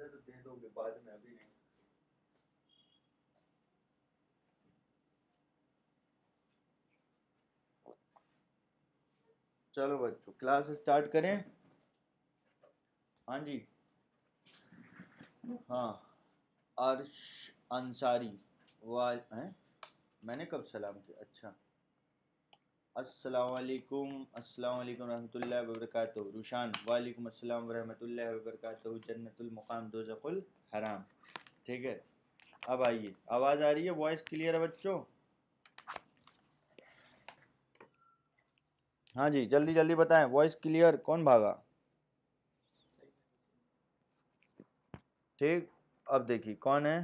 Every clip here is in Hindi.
दे तो दे दोगे बाद में अभी नहीं चलो बच्चों क्लास स्टार्ट करें हाँ जी हाँ अर्श अंसारी वाल हैं मैंने कब सलाम किया अच्छा असलकम अल्लाम वरहमल वबरक रुशान वालेकुम अस्सलाम वरहमल वबरक जन्नतमक़ाम दोजकुल हराम ठीक है अब आइए आवाज़ आ रही है वॉइस क्लियर है बच्चों हाँ जी जल्दी जल्दी बताएं वॉइस क्लियर कौन भागा ठीक अब देखिए कौन है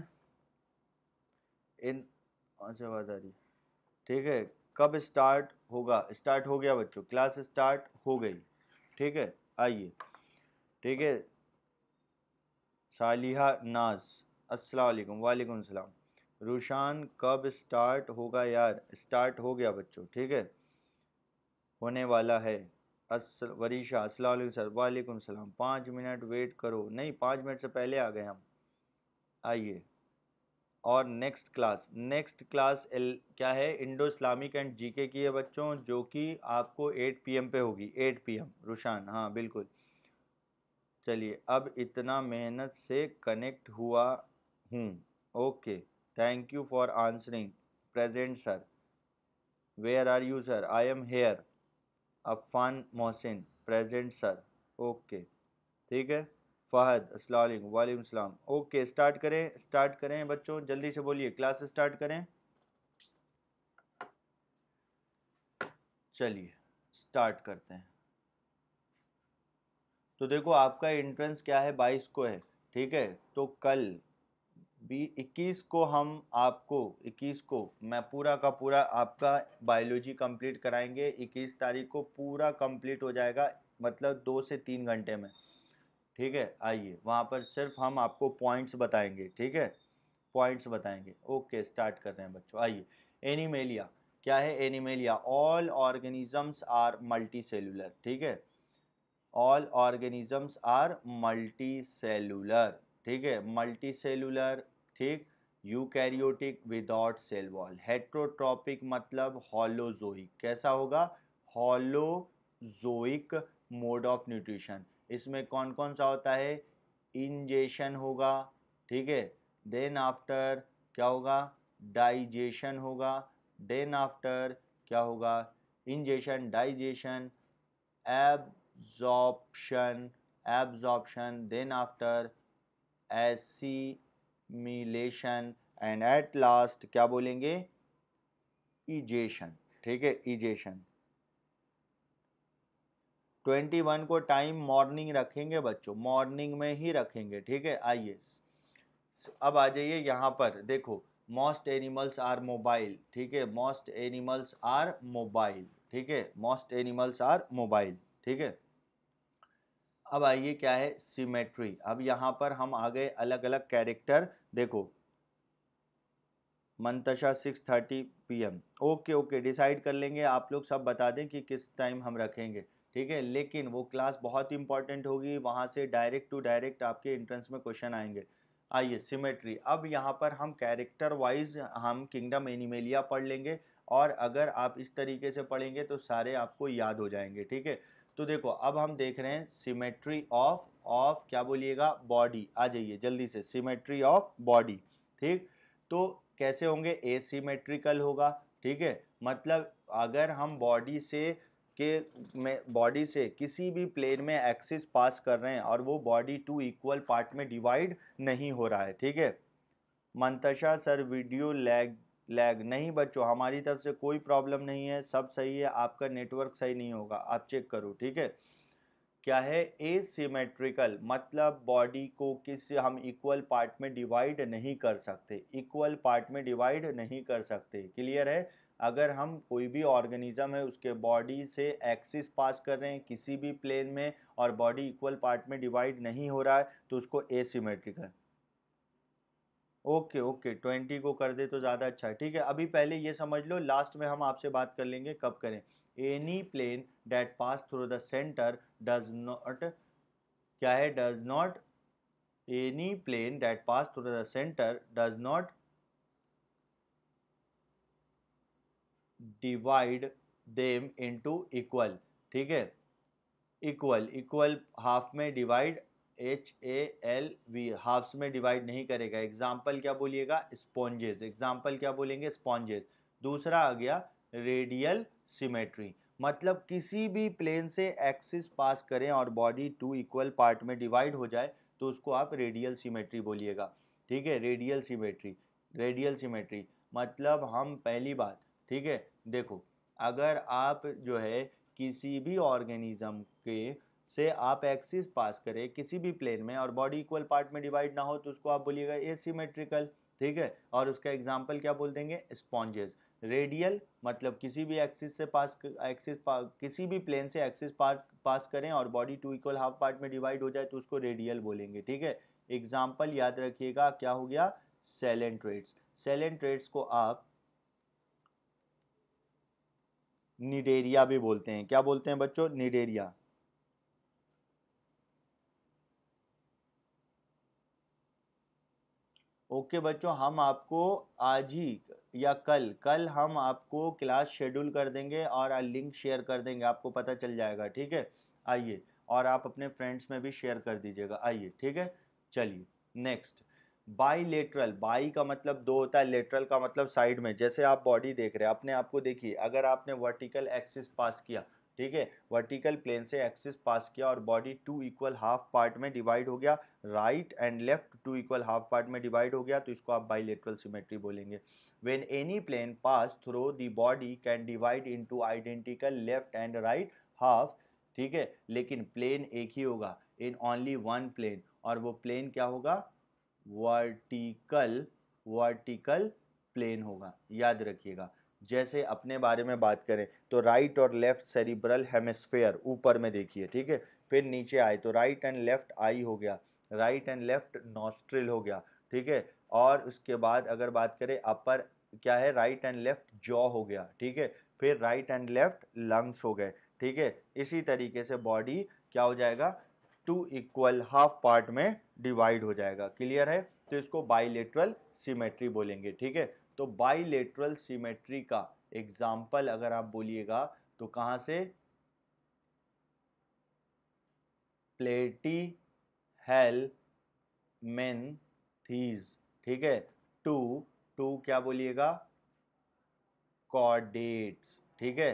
इन कौन अच्छा आवाज़ आ रही ठीक है कब स्टार्ट होगा स्टार्ट हो गया बच्चों क्लास स्टार्ट हो गई ठीक है आइए ठीक है सालिहा नाज अस्सलाम वालेकुम सलाम रुशान कब स्टार्ट होगा यार स्टार्ट हो गया बच्चों ठीक है होने वाला है अस वरीशा असल सर वालेकुम सलाम पाँच मिनट वेट करो नहीं पाँच मिनट से पहले आ गए हम आइए और next class next class L क्या है इंडो इस्लामिक एंड जीके की है बच्चों जो कि आपको 8 पीएम पे होगी 8 पीएम रुशान हाँ बिल्कुल चलिए अब इतना मेहनत से कनेक्ट हुआ हूँ okay thank you for answering present sir where are you sir I am here Afan Mohsin present sir okay ठीक है फ़हद अस्सलाम वालेकुम सलाम ओके स्टार्ट करें स्टार्ट करें बच्चों जल्दी से बोलिए क्लास स्टार्ट करें चलिए स्टार्ट करते हैं तो देखो आपका एंट्रेंस क्या है बाईस को है ठीक है तो कल भी इक्कीस को हम आपको इक्कीस को मैं पूरा का पूरा आपका बायोलॉजी कंप्लीट कराएंगे इक्कीस तारीख को पूरा कंप्लीट हो जाएगा मतलब दो से तीन घंटे में ठीक है आइए वहाँ पर सिर्फ हम आपको पॉइंट्स बताएंगे ठीक है पॉइंट्स बताएंगे ओके स्टार्ट करते हैं बच्चों आइए एनीमेलिया क्या है animalia all organisms are multicellular ठीक है all organisms are multicellular ठीक है मल्टी सेलुलर ठीक eukaryotic without cell wall heterotrophic मतलब हॉलोजोइक कैसा होगा हॉलोजोइक मोड ऑफ न्यूट्रिशन इसमें कौन कौन सा होता है इंजेशन होगा ठीक है देन आफ्टर क्या होगा डाइजेशन होगा देन आफ्टर क्या होगा ingestion digestion absorption absorption then after assimilation and at last क्या बोलेंगे इजेशन ठीक है इजेशन ट्वेंटी वन को टाइम मॉर्निंग रखेंगे बच्चों मॉर्निंग में ही रखेंगे ठीक है आइए अब आ जाइए यहाँ पर देखो मोस्ट एनिमल्स आर मोबाइल ठीक है मोस्ट एनिमल्स आर मोबाइल ठीक है मोस्ट एनिमल्स आर मोबाइल ठीक है अब आइए क्या है सिमेट्री अब यहाँ पर हम आ गए अलग अलग कैरेक्टर देखो Mantasha six thirty P M okay okay decide कर लेंगे आप लोग सब बता दें कि किस टाइम हम रखेंगे ठीक है लेकिन वो क्लास बहुत इंपॉर्टेंट होगी वहाँ से डायरेक्ट टू डायरेक्ट आपके एंट्रेंस में क्वेश्चन आएंगे आइए सिमेट्री अब यहाँ पर हम कैरेक्टर वाइज हम किंगडम एनिमेलिया पढ़ लेंगे और अगर आप इस तरीके से पढ़ेंगे तो सारे आपको याद हो जाएंगे ठीक है तो देखो अब हम देख रहे हैं सिमेट्री ऑफ ऑफ क्या बोलिएगा बॉडी आ जाइए जल्दी से सिमेट्री ऑफ बॉडी ठीक तो कैसे होंगे ए होगा ठीक है मतलब अगर हम बॉडी से के में बॉडी से किसी भी प्लेन में एक्सिस पास कर रहे हैं और वो बॉडी टू इक्वल पार्ट में डिवाइड नहीं हो रहा है ठीक है Mantasha sir video lag lag नहीं बच्चों हमारी तरफ से कोई प्रॉब्लम नहीं है सब सही है आपका नेटवर्क सही नहीं होगा आप चेक करो ठीक है क्या है ए सीमेट्रिकल मतलब बॉडी को किसी हम इक्वल पार्ट में डिवाइड नहीं कर सकते इक्वल पार्ट में डिवाइड नहीं कर सकते क्लियर है अगर हम कोई भी ऑर्गेनिज्म है उसके बॉडी से एक्सिस पास कर रहे हैं किसी भी प्लेन में और बॉडी इक्वल पार्ट में डिवाइड नहीं हो रहा है तो उसको एसीमेट्रिकल ओके ओके ट्वेंटी को कर दे तो ज़्यादा अच्छा है ठीक है अभी पहले ये समझ लो लास्ट में हम आपसे बात कर लेंगे कब करें any plane that pass through the center does not क्या है does not any plane that pass through the center does not divide them into equal ठीक है इक्वल इक्वल हाफ में divide H A L V halves में डिवाइड नहीं करेगा एग्जाम्पल क्या बोलिएगा स्पॉन्जेस एग्जाम्पल क्या बोलेंगे स्पॉन्जेस दूसरा आ गया रेडियल सिमेट्री मतलब किसी भी प्लेन से एक्सिस पास करें और बॉडी टू इक्वल पार्ट में डिवाइड हो जाए तो उसको आप रेडियल सिमेट्री बोलिएगा ठीक है रेडियल सिमेट्री रेडियल सिमेट्री मतलब हम पहली बात ठीक है देखो अगर आप जो है किसी भी ऑर्गेनिज्म के से आप एक्सिस पास करें किसी भी प्लेन में और बॉडी इक्वल पार्ट में डिवाइड ना हो तो उसको आप बोलिएगा एसिमेट्रिकल ठीक है और उसका एग्जाम्पल क्या बोल देंगे स्पॉन्जेस रेडियल मतलब किसी भी एक्सिस से पास एक्सिस पास किसी भी प्लेन से एक्सिस पार्ट पास करें और body two equal half part में डिवाइड हो जाए तो उसको रेडियल बोलेंगे ठीक है एग्जाम्पल याद रखिएगा क्या हो गया सेलेंट्रेट्स सेलेंट्रेट्स को आप निडेरिया भी बोलते हैं क्या बोलते हैं बच्चों निडेरिया ओके बच्चों हम आपको आज ही या कल कल हम आपको क्लास शेड्यूल कर देंगे और लिंक शेयर कर देंगे आपको पता चल जाएगा ठीक है आइए और आप अपने फ्रेंड्स में भी शेयर कर दीजिएगा आइए ठीक है चलिए नेक्स्ट बाईलेटरल बाई का मतलब दो होता है लेटरल का मतलब साइड में जैसे आप बॉडी देख रहे हैं अपने आप को देखिए अगर आपने वर्टिकल एक्सिस पास किया ठीक है वर्टिकल प्लेन से एक्सिस पास किया और body two equal half part में डिवाइड हो गया right and left two equal half part में डिवाइड हो गया तो इसको आप बाइलेटरल सिमेट्री बोलेंगे when any plane pass through the body can divide into identical left and right half ठीक है लेकिन प्लेन एक ही होगा इन ओनली वन प्लेन और वो प्लेन क्या होगा वर्टिकल वर्टिकल प्लेन होगा याद रखिएगा जैसे अपने बारे में बात करें तो राइट और लेफ्ट सेरिब्रल हेमस्फेयर ऊपर में देखिए ठीक है फिर नीचे आए तो राइट एंड लेफ्ट आई हो गया राइट एंड लेफ्ट नॉस्ट्रिल हो गया ठीक है और उसके बाद अगर बात करें अपर क्या है राइट एंड लेफ्ट जॉ हो गया ठीक है फिर राइट एंड लेफ्ट लंग्स हो गए ठीक है इसी तरीके से बॉडी क्या हो जाएगा टू इक्वल हाफ पार्ट में डिवाइड हो जाएगा क्लियर है तो इसको बाइलेट्रल सीमेट्री बोलेंगे ठीक है तो बाइलेट्रल सीमेट्री का एग्जाम्पल अगर आप बोलिएगा तो कहाँ से प्लेटी हेल मेन थीज ठीक है टू टू क्या बोलिएगा कॉडेट्स ठीक है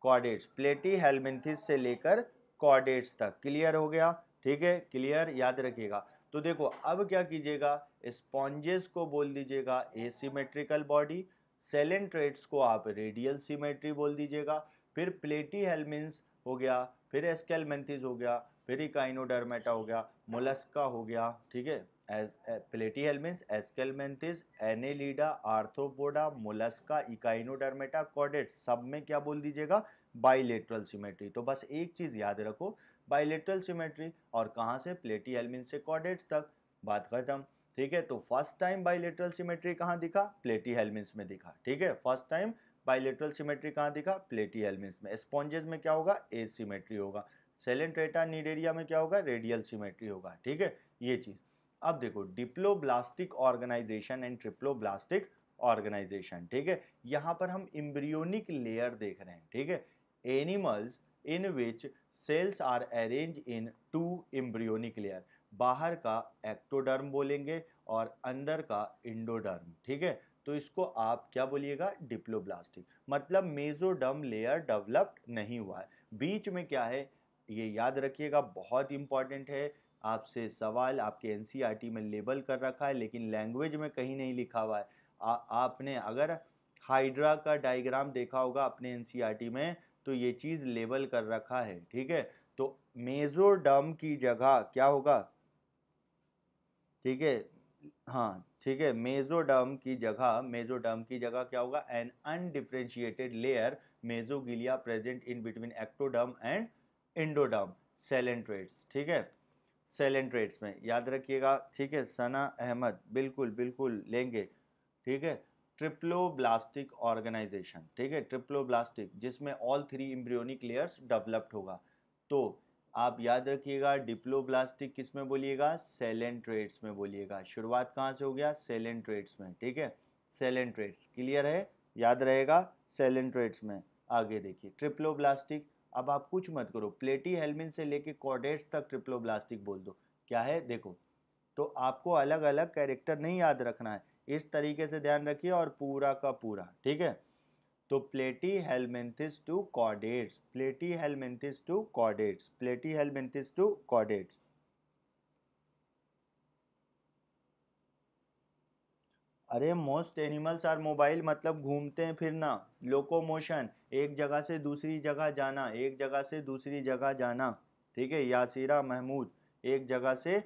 कॉडेट्स प्लेटी हेलमेंथिस से लेकर कॉडेट्स तक क्लियर हो गया ठीक है क्लियर याद रखिएगा तो देखो अब क्या कीजिएगा स्पॉन्जेस को बोल दीजिएगा एसीमेट्रिकल बॉडी सेलेंट्रेट्स को आप रेडियल सीमेट्री बोल दीजिएगा फिर प्लेटी हेलमिन्स हो गया फिर एस्केलमेंथिस हो गया फिर इकाइनोडर्मेटा हो गया मोलस्का हो गया ठीक है Platyhelminthes Aschelminthes Annelida Arthropoda Mollusca Echinodermata कॉडेट सब में क्या बोल दीजिएगा बाइलेट्रल सीमेट्री तो बस एक चीज़ याद रखो बाइलेटरल सिमेट्री और कहाँ से प्लेटी हेलमिन से कॉडेट तक बात खत्म ठीक है तो फर्स्ट टाइम बाइलेटरल सिमेट्री कहाँ दिखा प्लेटी हेलमिन में दिखा ठीक है फर्स्ट टाइम बाइलेटरल सिमेट्री कहाँ दिखा प्लेटी हेलमिन में स्पॉन्जेस में क्या होगा ए सीमेट्री होगा सेलेंट्रेटा निडेरिया में क्या होगा रेडियल सिमेट्री होगा ठीक है ये चीज़ अब देखो diploblastic organisation and triploblastic organisation ठीक है यहाँ पर हम इम्ब्रियोनिक लेयर देख रहे हैं ठीक है animals in which cells are arrange in two embryonic layer बाहर का एक्टोडर्म बोलेंगे और अंदर का इंडोडर्म ठीक है तो इसको आप क्या बोलिएगा डिप्लोब्लास्टिक मतलब मेजोडर्म लेयर डेवलप्ड नहीं हुआ है बीच में क्या है ये याद रखिएगा बहुत इंपॉर्टेंट है आपसे सवाल आपके एन e में लेबल कर रखा है लेकिन लैंग्वेज में कहीं नहीं लिखा हुआ है आ, आपने अगर हाइड्रा का डायग्राम देखा होगा अपने एन e में तो ये चीज़ लेबल कर रखा है ठीक है तो मेजोडम की जगह क्या होगा ठीक है हाँ ठीक है मेजोडर्म की जगह मेजोडर्म की जगह क्या होगा an undifferentiated layer mesoglea present in between ectoderm and endoderm coelenterates ठीक है सेलेंट्रेट्स में याद रखिएगा ठीक है सना अहमद बिल्कुल बिल्कुल लेंगे ठीक है ट्रिप्लोब्लास्टिक ऑर्गेनाइजेशन ठीक है ट्रिप्लोब्लास्टिक जिसमें all three embryonic layers developed होगा तो आप याद रखिएगा डिप्लोब्लास्टिक किस में बोलिएगा सेलेंट्रेट्स में बोलिएगा शुरुआत कहाँ से हो गया सेलेंट्रेट्स में ठीक है सेलेंट्रेट्स क्लियर है याद रहेगा सेलेंट्रेट्स में आगे देखिए ट्रिप्लोब्लास्टिक अब आप कुछ मत करो प्लेटी हेलमिन से लेके कॉर्डेट्स तक ट्रिप्लोब्लास्टिक बोल दो क्या है देखो तो आपको अलग अलग कैरेक्टर नहीं याद रखना है इस तरीके से ध्यान रखिए और पूरा का पूरा ठीक है तो Platyhelminthes to chordates Platyhelminthes to chordates Platyhelminthes to chordates अरे मोस्ट एनिमल्स आर मोबाइल मतलब घूमते हैं फिरना लोकोमोशन एक जगह से दूसरी जगह जाना एक जगह से दूसरी जगह जाना ठीक है यासीरा महमूद एक जगह से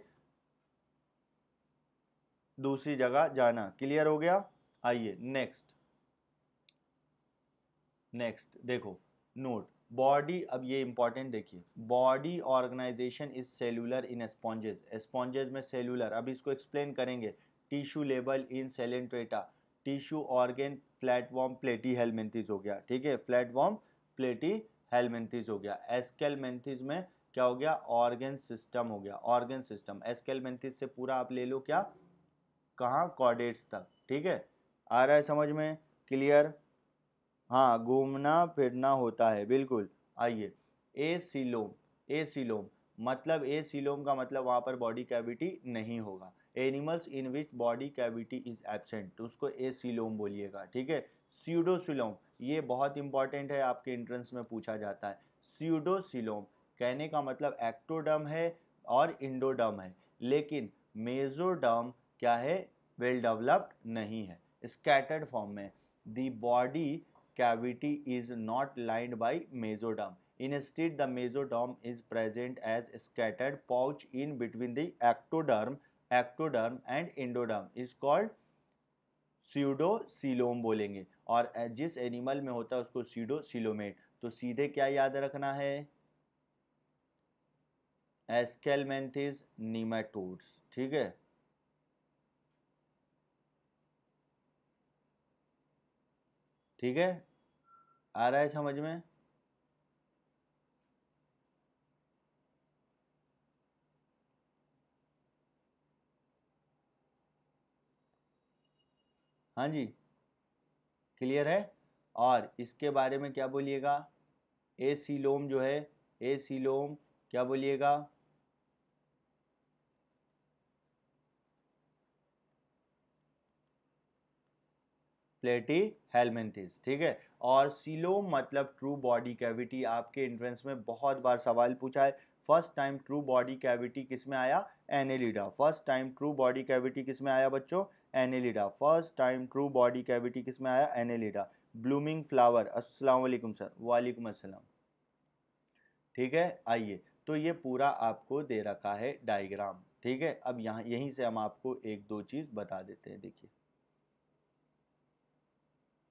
दूसरी जगह जाना क्लियर हो गया आइए नेक्स्ट नेक्स्ट देखो नोट बॉडी अब ये इंपॉर्टेंट देखिए body organisation is cellular in sponges sponges में सेलुलर अब इसको एक्सप्लेन करेंगे tissue level in Coelenterata tissue organ flatworm Platyhelminthes हो गया ठीक है प्लेटवॉर्म प्लेटी हेलमेंथिस हो गया एस्केलमेंथिस में क्या हो गया ऑर्गेन सिस्टम हो गया ऑर्गेन सिस्टम एस्केलमेंथिस से पूरा आप ले लो क्या कहाँ कॉर्डेट्स तक ठीक है आ रहा है समझ में क्लियर हाँ घूमना फिरना होता है बिल्कुल आइए ए सिलोम ए सिलोम मतलब ए सिलोम का मतलब वहाँ पर बॉडी कैविटी नहीं होगा animals in which body cavity is absent तो उसको ए सिलोम बोलिएगा ठीक है सीडोसिलोम ये बहुत इंपॉर्टेंट है आपके इंट्रेंस में पूछा जाता है सीडोसिलोम कहने का मतलब एक्टोडम है और इंडोडम है लेकिन मेजोडम क्या है वेल डेवलप्ड नहीं है स्कैटर्ड फॉर्म में the body cavity is not lined by mesoderm instead the mesoderm is present as scattered pouch in between the ectoderm ectoderm and endoderm is called pseudocoelom बोलेंगे और जिस एनिमल में होता है उसको सीडो सीलोमेट तो सीधे क्या याद रखना है एस्केलमेंथिस नीमेटोड्स ठीक है ठीक है आ रहा है समझ में हाँ जी क्लियर है और इसके बारे में क्या बोलिएगा ए सीलोम जो है ए सीलोम क्या बोलिएगा प्लेटी हेलमेंथिस ठीक है और सिलो मतलब ट्रू बॉडी कैविटी आपके इंट्रेंस में बहुत बार सवाल पूछा है first time true body cavity किस में आया Annelida first time true body cavity किस में आया बच्चों Annelida first time true body cavity किस में आया एनेलिडा ब्लूमिंग फ्लावर अस्सलाम सर वालेकुम अस्सलाम ठीक है आइए तो ये पूरा आपको दे रखा है डायग्राम ठीक है अब यहाँ यहीं से हम आपको एक दो चीज़ बता देते हैं देखिए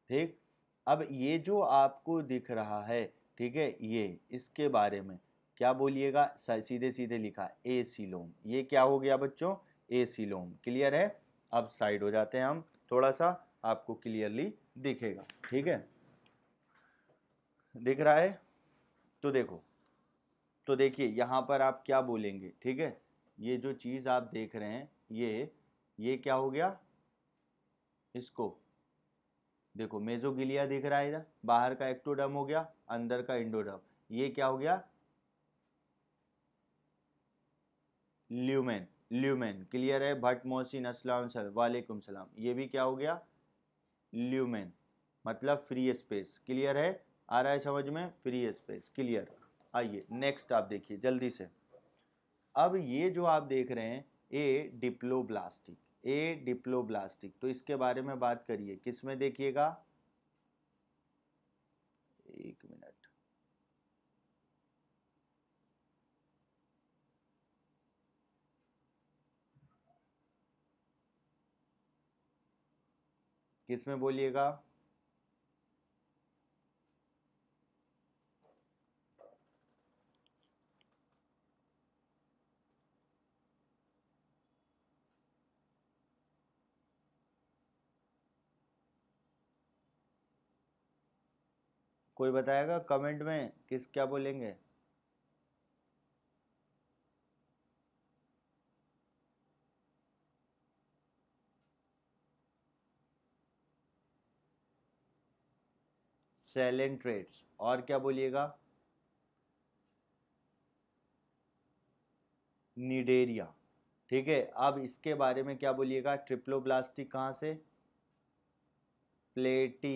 ठीक अब ये जो आपको दिख रहा है ठीक है ये इसके बारे में क्या बोलिएगा सीधे सीधे लिखा ए सीलोम ये क्या हो गया बच्चों ए सीलोम क्लियर है अब साइड हो जाते हैं हम थोड़ा सा आपको क्लियरली दिखेगा ठीक है दिख रहा है तो देखो तो देखिए यहाँ पर आप क्या बोलेंगे ठीक है ये जो चीज़ आप देख रहे हैं ये ये क्या हो गया इसको देखो मेजोगिलिया दिख रहा है इधर बाहर का एक्टोडर्म हो गया अंदर का इंडोडर्म ये क्या हो गया ल्यूमेन ल्यूमेन क्लियर है भट्ट मोहसिन असलम सर वालेकुम सलाम ये भी क्या हो गया ल्यूमेन मतलब फ्री स्पेस क्लियर है आ रहा है समझ में फ्री स्पेस क्लियर आइए नेक्स्ट आप देखिए जल्दी से अब ये जो आप देख रहे हैं ये डिप्लोब्लास्टिक ए डिप्लोब्लास्टिक तो इसके बारे में बात करिए किस में देखिएगा एक मिनट किस में बोलिएगा कोई बताएगा कमेंट में किस क्या बोलेंगे सेलिंग ट्रेड्स और क्या बोलिएगा निडेरिया ठीक है अब इसके बारे में क्या बोलिएगा ट्रिप्लोब्लास्टिक कहाँ से प्लेटी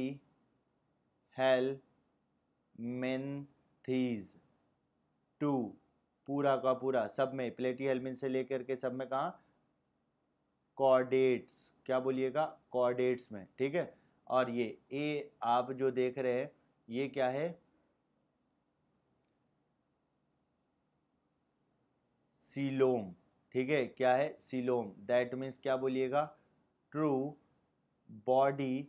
हेल्थ मेनथीज टू पूरा का पूरा सब में प्लेटी हेलमिन से लेकर के सब में कहा कॉर्डेट्स क्या बोलिएगा कॉर्डेट्स में ठीक है और ये ए आप जो देख रहे हैं ये क्या है सीलोम ठीक है क्या है सीलोम दैट मीन्स क्या बोलिएगा ट्रू बॉडी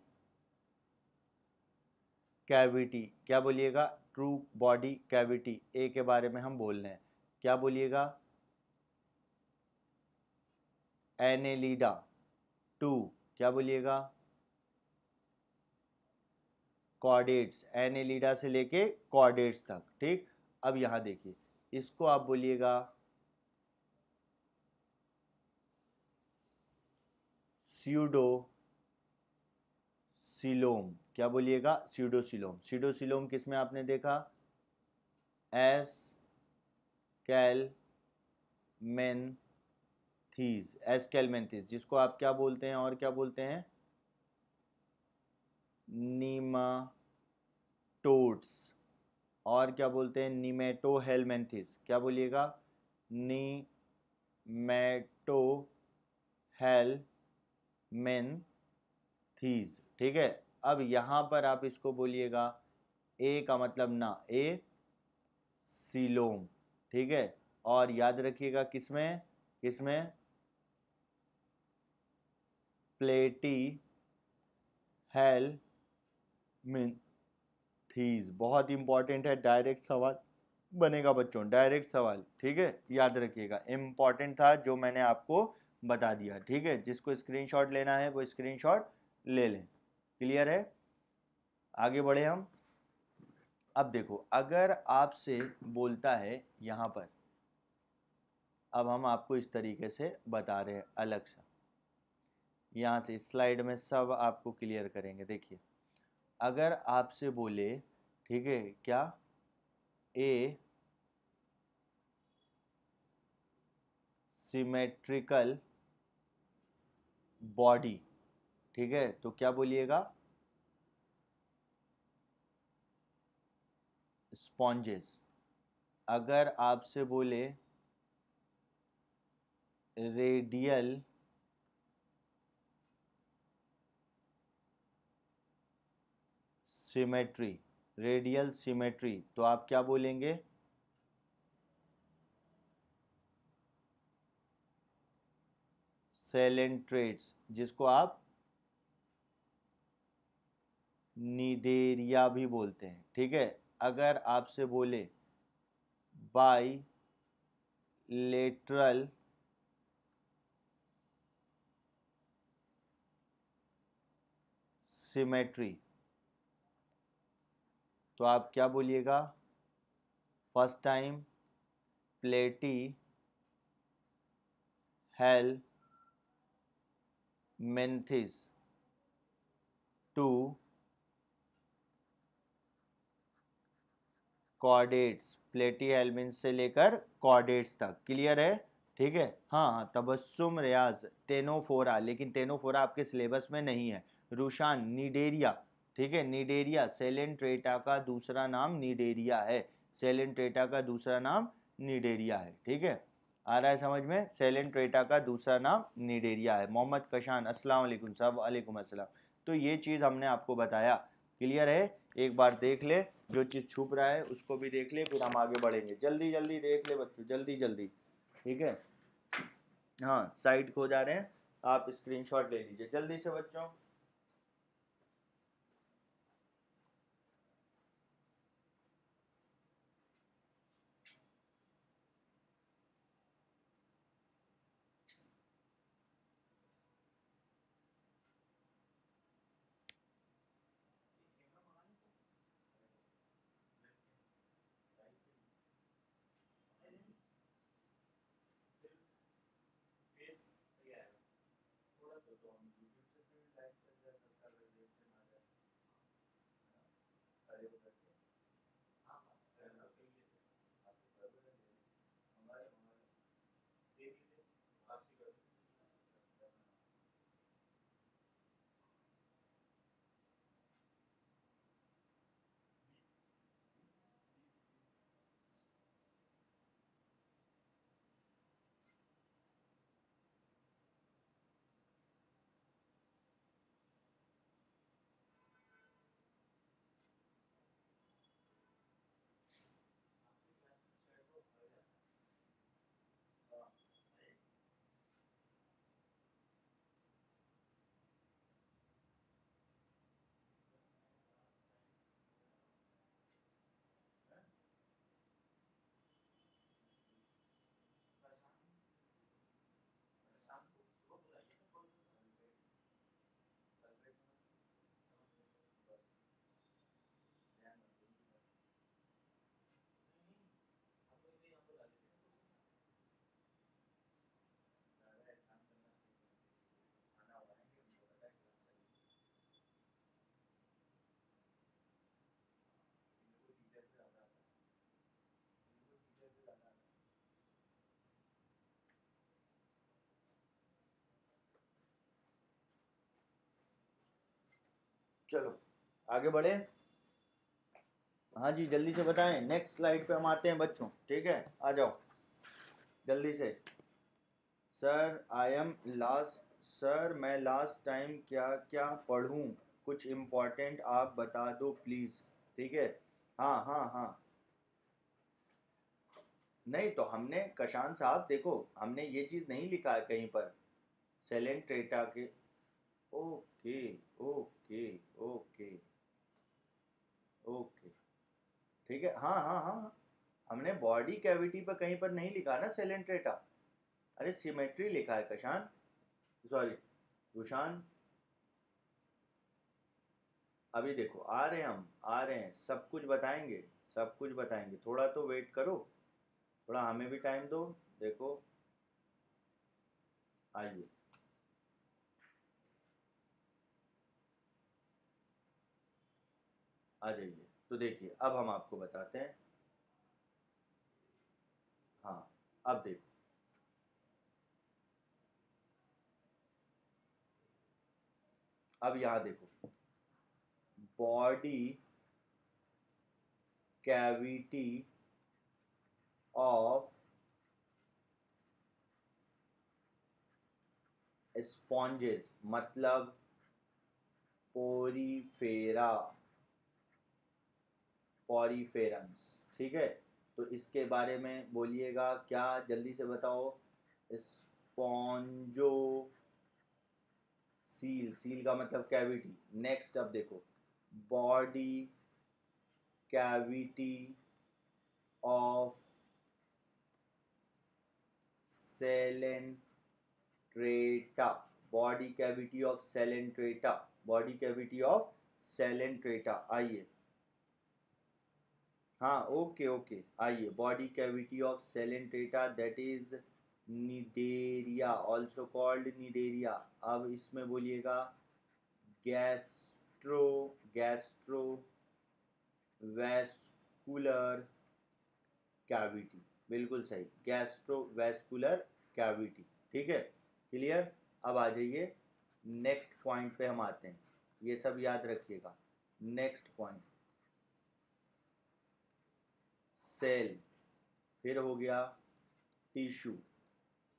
कैविटी क्या बोलिएगा ट्रू बॉडी कैविटी ए के बारे में हम बोल रहे हैं क्या बोलिएगा एनेलिडा टू क्या बोलिएगा कॉर्डेट्स एनेलिडा से लेके कॉर्डेट्स तक ठीक अब यहाँ देखिए इसको आप बोलिएगा स्यूडो सिलोम क्या बोलिएगा सीडोसिलोम सीडोसिलोम किस में आपने देखा एस कैल मेंथीज एस कैलमेंथीज जिसको आप क्या बोलते हैं और क्या बोलते हैं नीमा टोट्स और क्या बोलते हैं निमेटो हेलमेंथिस क्या बोलिएगा Nematohelminthes ठीक है अब यहाँ पर आप इसको बोलिएगा ए का मतलब ना ए सिलोम ठीक है और याद रखिएगा किसमें किसमें प्लेटी हेल मिन थीज बहुत इंपॉर्टेंट है डायरेक्ट सवाल बनेगा बच्चों डायरेक्ट सवाल ठीक है याद रखिएगा इम्पॉर्टेंट था जो मैंने आपको बता दिया ठीक है जिसको स्क्रीनशॉट लेना है वो स्क्रीनशॉट ले लें क्लियर है आगे बढ़े हम अब देखो अगर आपसे बोलता है यहाँ पर अब हम आपको इस तरीके से बता रहे हैं अलग सा यहाँ से स्लाइड में सब आपको क्लियर करेंगे देखिए अगर आपसे बोले ठीक है क्या ए सिमेट्रिकल बॉडी ठीक है तो क्या बोलिएगा स्पॉन्जेस अगर आपसे बोले रेडियल सिमेट्री रेडियल सिमेट्री तो आप क्या बोलेंगे सेलेंट्रेट्स जिसको आप निडेरिया भी बोलते हैं ठीक है अगर आपसे बोले बाई लेटरल सिमेट्री तो आप क्या बोलिएगा first time Platyhelminthes to chordates Platyhelminthes से लेकर कॉर्डेट्स तक क्लियर है ठीक है हाँ हाँ तबस्सुम रियाज टेनोफोरा लेकिन टेनोफोरा आपके सिलेबस में नहीं है रूशान नीडेरिया ठीक है नीडेरिया सेलेंट्रेटा का दूसरा नाम नीडेरिया है सेलेंट्रेटा का दूसरा नाम नीडेरिया है ठीक है आ रहा है समझ में सेलेंट्रेटा का दूसरा नाम नीडेरिया है मोहम्मद कशान असलम वालेकुम सब वालेकुम अस्सलाम तो ये चीज़ हमने आपको बताया क्लियर है एक बार देख ले जो चीज़ छुप रहा है उसको भी देख ले फिर हम आगे बढ़ेंगे जल्दी जल्दी देख ले बच्चों जल्दी जल्दी ठीक है हाँ साइड को जा रहे हैं आप स्क्रीनशॉट ले लीजिए जल्दी से बच्चों चलो आगे बढ़े हाँ जी जल्दी से बताएं नेक्स्ट स्लाइड पे हम आते हैं बच्चों ठीक है आ जाओ जल्दी से sir I am last sir मैं लास्ट टाइम क्या क्या पढ़ूं कुछ इम्पोर्टेंट आप बता दो प्लीज़ ठीक है हाँ हाँ हाँ नहीं तो हमने कशान साहब देखो हमने ये चीज़ नहीं लिखा है कहीं पर सेलेंट्रेटा के okay okay okay okay okay ठीक है हाँ हाँ हाँ, हाँ। हमने बॉडी कैविटी पर कहीं पर नहीं लिखा ना सेलेंट्रेटा अरे सिमेट्री लिखा है कशान सॉरी गुशान अभी देखो आ रहे हैं हम आ रहे हैं सब कुछ बताएंगे सब कुछ बताएंगे थोड़ा तो वेट करो थोड़ा हमें भी टाइम दो देखो आइए आ जाइए तो देखिए अब हम आपको बताते हैं हाँ अब देखो अब यहां देखो बॉडी कैविटी ऑफ स्पॉन्जेस मतलब पोरीफेरा पॉरीफेरन्स ठीक है तो इसके बारे में बोलिएगा क्या जल्दी से बताओ स्पॉन्जो सील सील का मतलब कैविटी नेक्स्ट अब देखो body cavity of Coelenterata body cavity of Coelenterata body cavity of Coelenterata आइए हाँ ओके ओके आइए body cavity of Coelenterata that is Cnidaria also called Cnidaria अब इसमें बोलिएगा गैस्ट्रो गैस्ट्रो वैस्कुलर कैविटी बिल्कुल सही गैस्ट्रो वैस्कुलर कैविटी ठीक है क्लियर अब आ जाइए नेक्स्ट पॉइंट पे हम आते हैं ये सब याद रखिएगा नेक्स्ट पॉइंट सेल फिर हो गया टिश्यू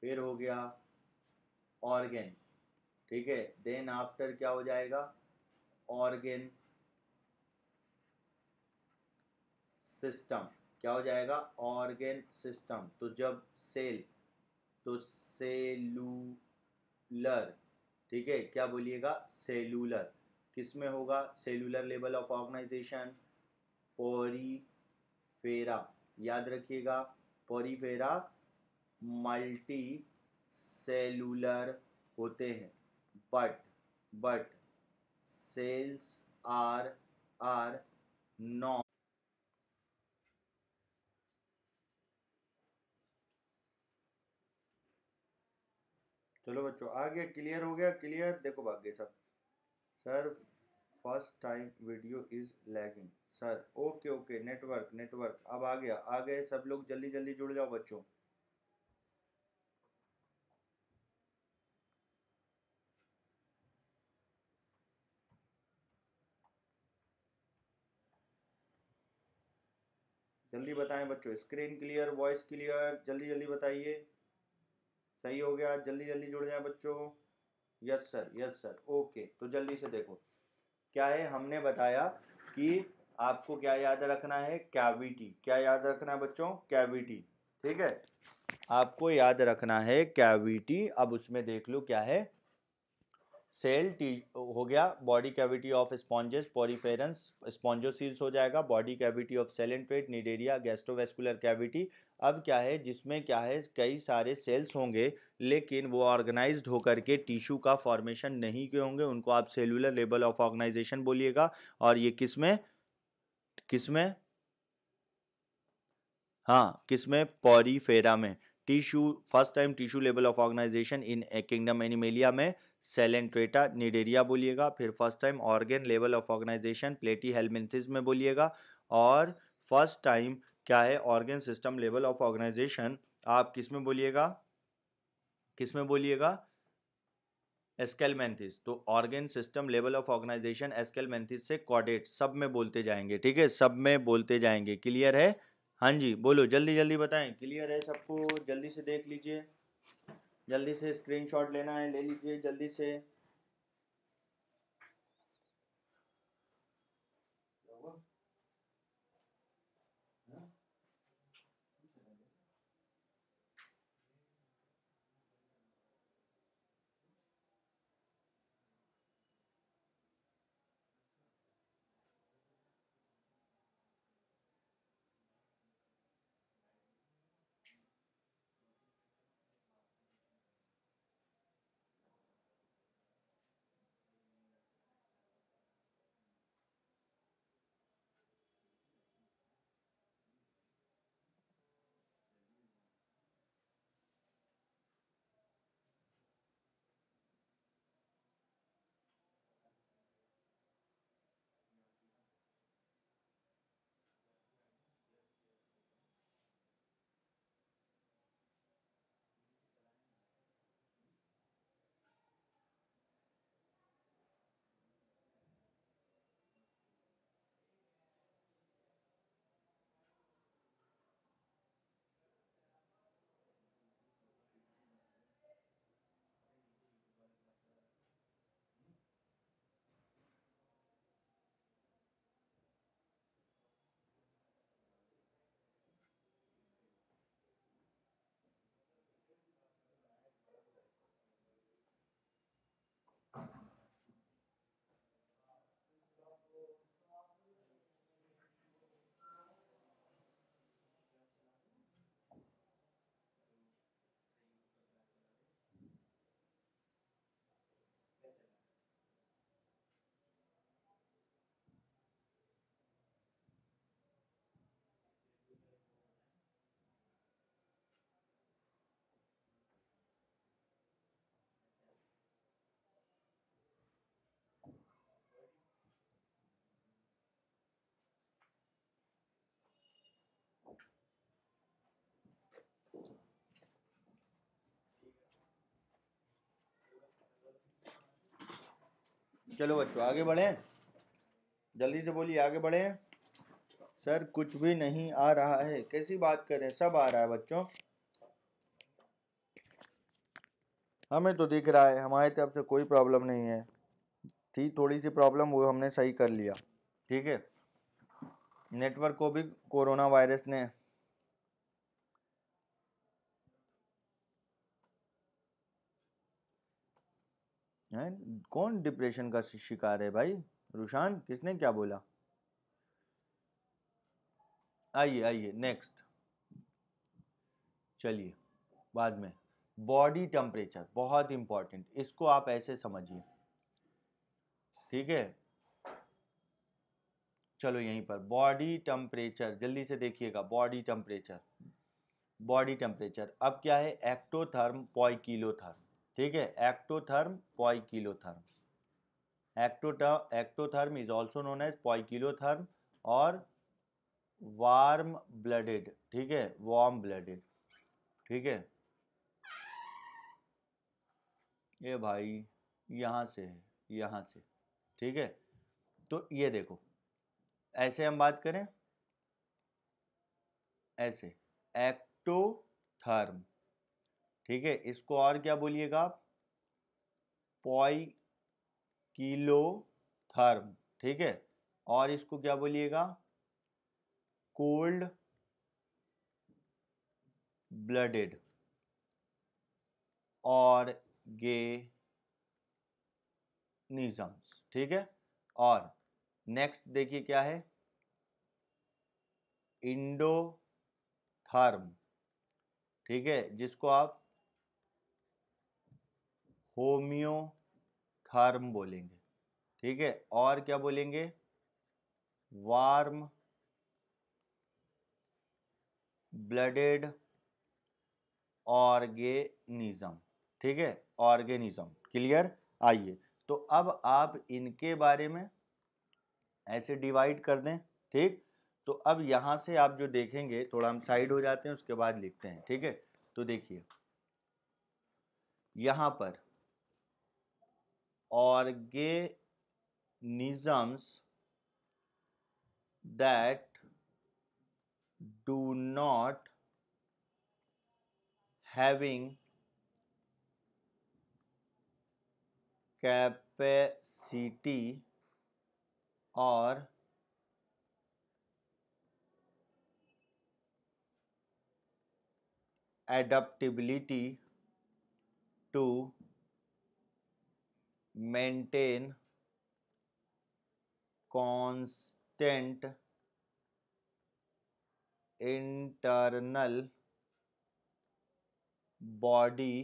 फिर हो गया ऑर्गेन ठीक है देन आफ्टर क्या हो जाएगा ऑर्गेन सिस्टम क्या हो जाएगा ऑर्गेन सिस्टम तो जब सेल तो सेलुलर ठीक है क्या बोलिएगा सेलुलर किस में होगा सेलुलर लेवल ऑफ ऑर्गेनाइजेशन पोरी फेरा याद रखिएगा पॉरीफेरा मल्टी सेलुलर होते हैं but but cells are are no चलो बच्चों आ गया क्लियर हो गया क्लियर देखो भाग्य सब sir first time video is lagging sir okay okay network network अब आ गया आ गए सब लोग जल्दी जल्दी जुड़ जाओ बच्चों जल्दी बताएं बच्चों स्क्रीन क्लियर वॉइस क्लियर जल्दी जल्दी बताइए सही हो गया जल्दी जल्दी जुड़ जाए बच्चों yes sir yes sir okay तो जल्दी से देखो क्या है हमने बताया कि आपको क्या याद रखना है कैविटी क्या याद रखना है बच्चों कैविटी ठीक है आपको याद रखना है कैविटी अब उसमें देख लो क्या है सेल टी हो गया body cavity of sponges poriferans spongocoels हो जाएगा body cavity of coelenterate Cnidaria gastrovascular cavity अब क्या है जिसमें क्या है कई सारे सेल्स होंगे लेकिन वो ऑर्गेनाइज्ड होकर के टिश्यू का फॉर्मेशन नहीं के होंगे उनको आप सेलुलर लेवल ऑफ ऑर्गेनाइजेशन बोलिएगा और ये किस में किसमें हाँ किसमें पॉरीफेरा में tissue first time tissue level of organisation in a kingdom Animalia में सेलेंट्रेटा निडेरिया बोलिएगा फिर first time organ level of organisation Platyhelminthes में बोलिएगा और फर्स्ट टाइम क्या है organ system level of organisation आप किस में बोलिएगा किस में बोलिएगा एस्केलमेंथिस तो organ system level of organisation Aschelminthes से कॉडेट सब में बोलते जाएंगे ठीक है सब में बोलते जाएंगे क्लियर है हाँ जी बोलो जल्दी जल्दी बताएं क्लियर है सबको जल्दी से देख लीजिए जल्दी से स्क्रीनशॉट लेना है ले लीजिए जल्दी से चलो बच्चों आगे बढ़ें जल्दी से बोलिए आगे बढ़ें सर कुछ भी नहीं आ रहा है कैसी बात करें सब आ रहा है बच्चों हमें तो दिख रहा है हमारे तरफ से कोई प्रॉब्लम नहीं है थी थोड़ी सी प्रॉब्लम वो हमने सही कर लिया ठीक है नेटवर्क को भी कोरोना वायरस ने है कौन डिप्रेशन का शिकार है भाई रुशान किसने क्या बोला आइए आइए नेक्स्ट चलिए बाद में बॉडी टेम्परेचर बहुत इंपॉर्टेंट इसको आप ऐसे समझिए ठीक है चलो यहीं पर बॉडी टेम्परेचर जल्दी से देखिएगा बॉडी टेम्परेचर बॉडी टेम्परेचर अब क्या है एक्टोथर्म पॉइकिलोथर्म ठीक है ectotherm poikilotherm ectotherm ectotherm is also known as poikilotherm और वार्म ब्लडेड ठीक है वार्म ब्लडेड ठीक है ये भाई यहाँ से है यहाँ से ठीक है तो ये देखो ऐसे हम बात करें ऐसे एक्टोथर्म ठीक है इसको और क्या बोलिएगा आप पॉई किलो थर्म ठीक है और इसको क्या बोलिएगा कोल्ड ब्लडेड और गे निजम्स ठीक है और नेक्स्ट देखिए क्या है इंडो थर्म ठीक है जिसको आप होमियोथर्म बोलेंगे ठीक है और क्या बोलेंगे वार्म ब्लडेड ऑर्गेनिज्म ठीक है ऑर्गेनिज्म क्लियर आइए तो अब आप इनके बारे में ऐसे डिवाइड कर दें ठीक तो अब यहाँ से आप जो देखेंगे थोड़ा हम साइड हो जाते हैं उसके बाद लिखते हैं ठीक है तो देखिए यहाँ पर organisms that do not having capacity or adaptability to maintain constant internal body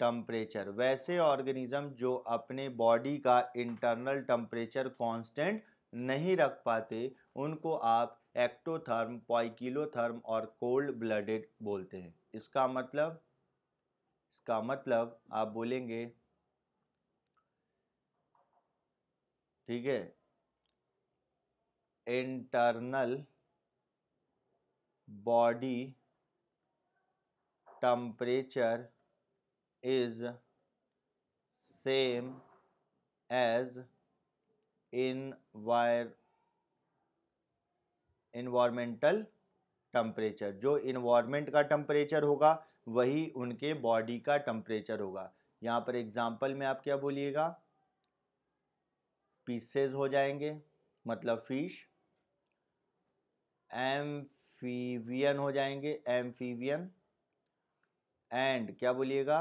temperature वैसे ऑर्गेनिज्म जो अपने बॉडी का इंटरनल टम्परेचर कांस्टेंट नहीं रख पाते उनको आप एक्टोथर्म पॉइकिलोथर्म और कोल्ड ब्लडेड बोलते हैं इसका मतलब इसका मतलब आप बोलेंगे ठीक है internal body temperature is same as in wire environmental temperature जो इन्वायरमेंट का टेम्परेचर होगा वही उनके बॉडी का टेम्परेचर होगा यहाँ पर एग्जाम्पल में आप क्या बोलिएगा पीसेज हो जाएंगे मतलब फिश एम्फीवियन हो जाएंगे एम्फीवियन एंड क्या बोलिएगा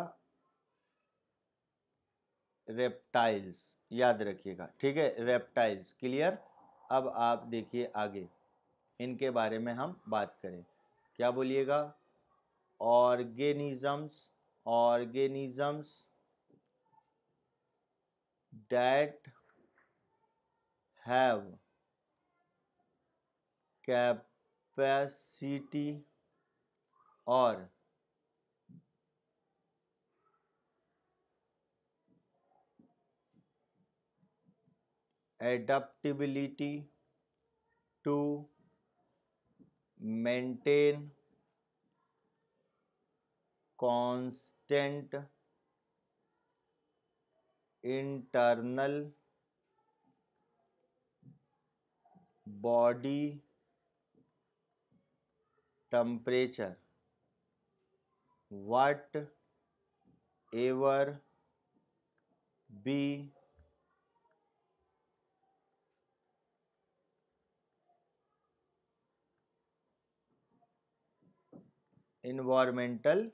रेप्टाइल्स याद रखिएगा ठीक है रेप्टाइल्स क्लियर अब आप देखिए आगे इनके बारे में हम बात करें क्या बोलिएगा organisms organisms that have capacity और adaptability to maintain constant internal body whatever be environmental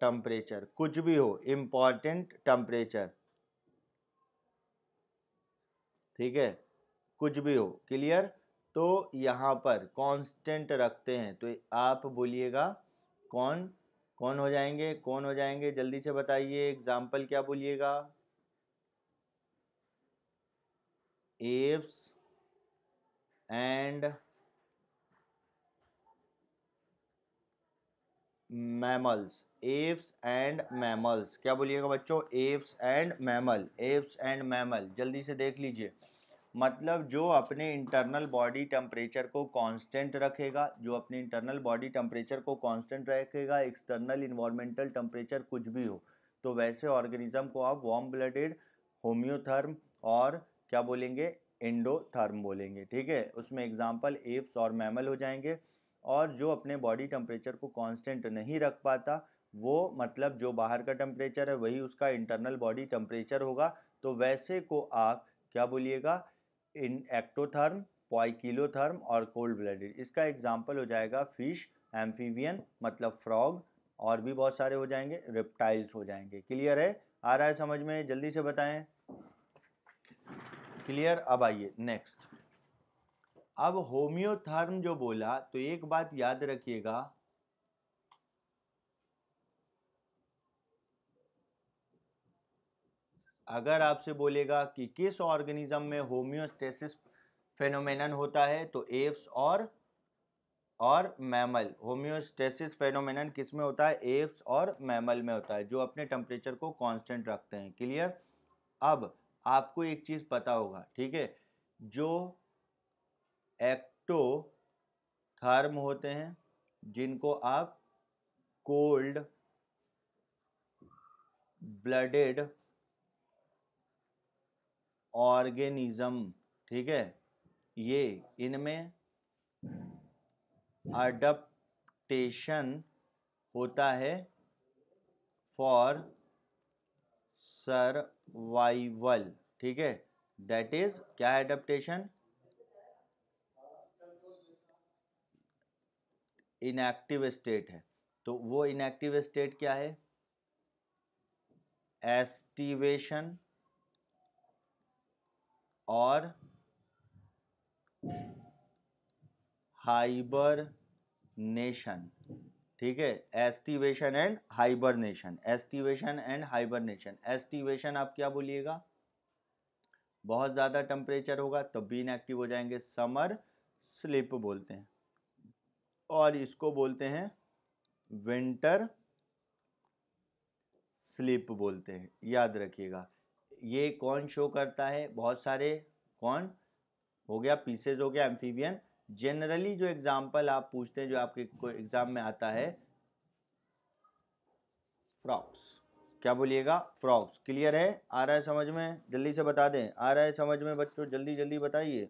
temperature कुछ भी हो इम्पॉर्टेंट टम्परेचर ठीक है कुछ भी हो क्लियर तो यहाँ पर कांस्टेंट रखते हैं तो आप बोलिएगा कौन कौन हो जाएंगे कौन हो जाएंगे जल्दी से बताइए एग्जाम्पल क्या बोलिएगा apes and mammals apes and mammals क्या बोलिएगा बच्चों apes and mammal apes and mammal जल्दी से देख लीजिए मतलब जो अपने इंटरनल बॉडी टेम्परेचर को कांस्टेंट रखेगा जो अपने इंटरनल बॉडी टेम्परेचर को कांस्टेंट रखेगा एक्सटर्नल इन्वायरमेंटल टेम्परेचर कुछ भी हो तो वैसे ऑर्गेनिज्म को आप वार्म ब्लडेड होम्योथर्म और क्या बोलेंगे एंडोथर्म बोलेंगे ठीक है उसमें एग्जाम्पल एप्स और मैमल हो जाएंगे और जो अपने बॉडी टेम्परेचर को कॉन्स्टेंट नहीं रख पाता वो मतलब जो बाहर का टेम्परेचर है वही उसका इंटरनल बॉडी टेम्परेचर होगा तो वैसे को आप क्या बोलिएगा इन एक्टोथर्म पॉइकिलोथर्म और कोल्ड ब्लडेड इसका एग्जाम्पल हो जाएगा फिश एम्फीवियन मतलब फ्रॉग और भी बहुत सारे हो जाएंगे रेप्टाइल्स हो जाएंगे क्लियर है आ रहा है समझ में जल्दी से बताएं क्लियर अब आइए नेक्स्ट अब होम्योथर्म जो बोला तो एक बात याद रखिएगा अगर आपसे बोलेगा कि किस ऑर्गेनिज्म में होम्योस्टेसिस फेनोमेनन होता है तो एप्स और और मैमल होम्योस्टेसिस फेनोमेनन किस में होता है एप्स और मैमल में होता है जो अपने टेम्परेचर को कांस्टेंट रखते हैं क्लियर अब आपको एक चीज़ पता होगा ठीक है जो एक्टो थर्म होते हैं जिनको आप कोल्ड ब्लडेड ऑर्गेनिज्म ठीक है ये इनमें अडप्टेशन होता है फॉर सर्वाइवल ठीक है दैट इज क्या है अडप्टेशन इनएक्टिव स्टेट है तो वो इनएक्टिव स्टेट क्या है एस्टिवेशन और हाइबरनेशन ठीक है aestivation and hibernation aestivation and hibernation aestivation आप क्या बोलिएगा बहुत ज़्यादा टेम्परेचर होगा तो बी इनएक्टिव हो जाएंगे समर स्लिप बोलते हैं और इसको बोलते हैं विंटर स्लिप बोलते हैं याद रखिएगा ये कौन शो करता है बहुत सारे कौन हो गया पीसेज हो गया एम्फीवियन जनरली जो एग्जाम्पल आप पूछते हैं जो आपके एग्जाम में आता है फ्रॉक्स क्या बोलिएगा फ्रॉक्स क्लियर है आ रहा है समझ में जल्दी से बता दें आ रहा है समझ में बच्चों जल्दी जल्दी बताइए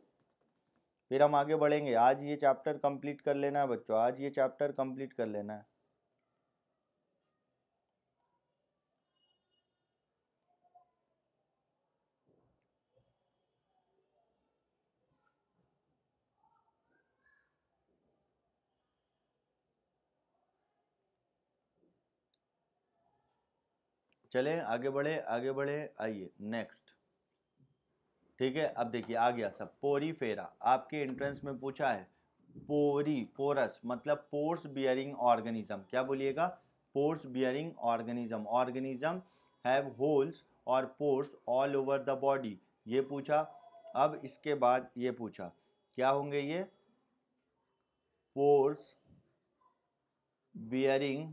फिर हम आगे बढ़ेंगे आज ये चैप्टर कंप्लीट कर लेना है बच्चों आज ये चैप्टर कंप्लीट कर लेना है चले आगे बढ़े आगे बढ़े आइए नेक्स्ट ठीक है अब देखिए आ गया सब पोरी फेरा आपके एंट्रेंस में पूछा है पोरी पोरस मतलब पोर्स बियरिंग ऑर्गेनिज्म क्या बोलिएगा pores bearing organism organism have holes और pores all over the body ये पूछा अब इसके बाद ये पूछा क्या होंगे ये पोर्स बियरिंग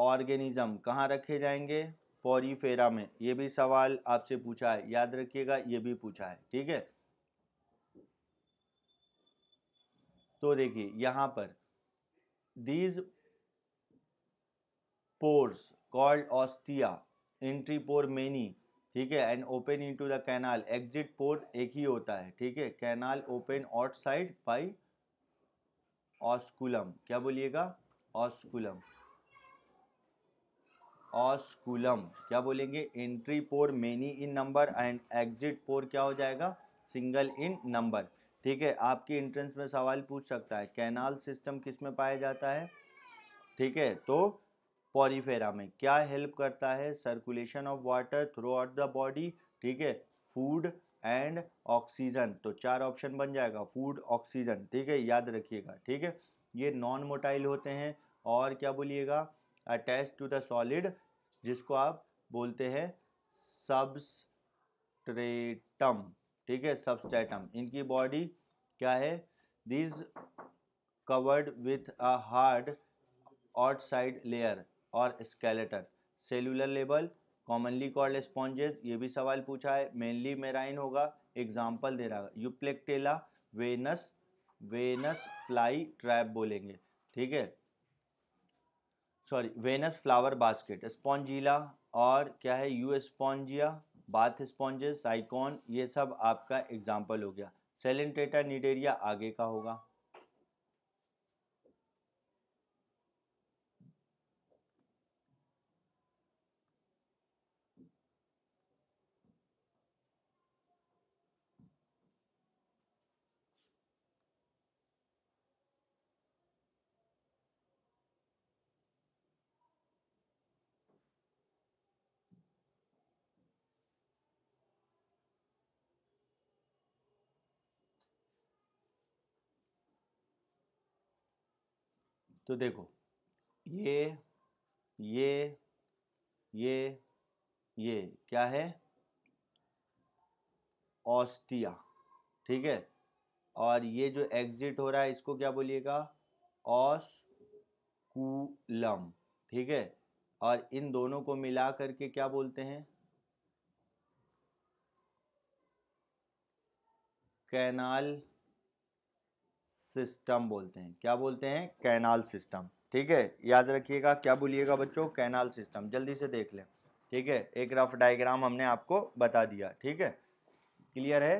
ऑर्गेनिज्म कहाँ रखे जाएंगे पॉरीफेरा में ये भी सवाल आपसे पूछा है याद रखिएगा ये भी पूछा है ठीक है तो देखिए यहाँ पर these pores called ostia entry pore many ठीक है and open into the canal exit pore एक ही होता है ठीक है canal open outside by osculum क्या बोलिएगा ऑस्कुलम ऑस्कुलम क्या बोलेंगे entry pore many in number and exit pore क्या हो जाएगा सिंगल इन नंबर ठीक है आपकी एंट्रेंस में सवाल पूछ सकता है कैनाल सिस्टम किस में पाया जाता है ठीक है तो पॉरीफेरा में क्या हेल्प करता है circulation of water throughout the body ठीक है फूड एंड ऑक्सीजन तो चार ऑप्शन बन जाएगा फूड ऑक्सीजन ठीक है याद रखिएगा ठीक है ये नॉन मोटाइल होते हैं और क्या बोलिएगा अटैच टू द सॉलिड जिसको आप बोलते हैं सबस्ट्रेटम ठीक है सबस्ट्रेटम इनकी बॉडी क्या है this covered with a hard outside layer और स्केलेटन सेलुलर लेबल कॉमनली कॉल्ड स्पॉन्जेस ये भी सवाल पूछा है मेनली मेराइन होगा एग्जाम्पल दे रहा Euplectella Venus Venus fly trap बोलेंगे ठीक है sorry Venus flower basket Spongilla और क्या है Euspongia bath sponges Sycon ये सब आपका एग्जाम्पल हो गया सेलेंटेटा निडेरिया आगे का होगा तो देखो ये ये ये ये क्या है ऑस्टिया ठीक है और ये जो एग्जिट हो रहा है इसको क्या बोलिएगा ऑस्कुलम ठीक है और इन दोनों को मिला करके क्या बोलते हैं कैनाल सिस्टम बोलते हैं क्या बोलते हैं कैनाल सिस्टम ठीक है याद रखिएगा क्या बोलिएगा बच्चों कैनाल सिस्टम जल्दी से देख लें ठीक है एक रफ डायग्राम हमने आपको बता दिया ठीक है क्लियर है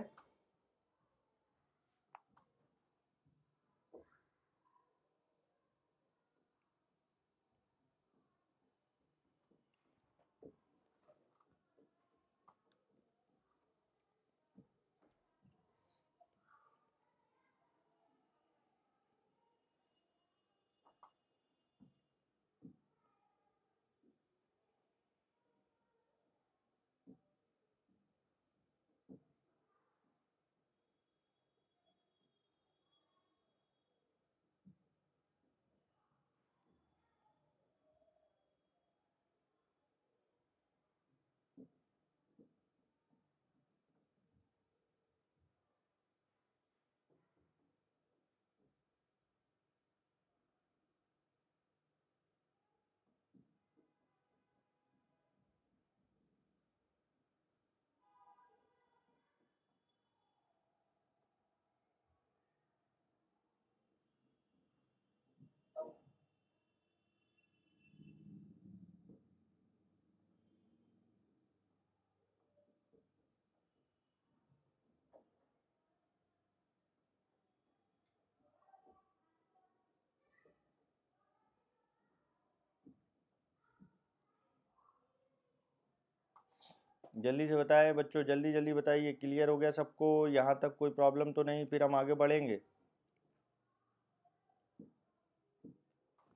जल्दी से बताएं बच्चों जल्दी जल्दी बताइए क्लियर हो गया सबको यहाँ तक कोई प्रॉब्लम तो नहीं फिर हम आगे बढ़ेंगे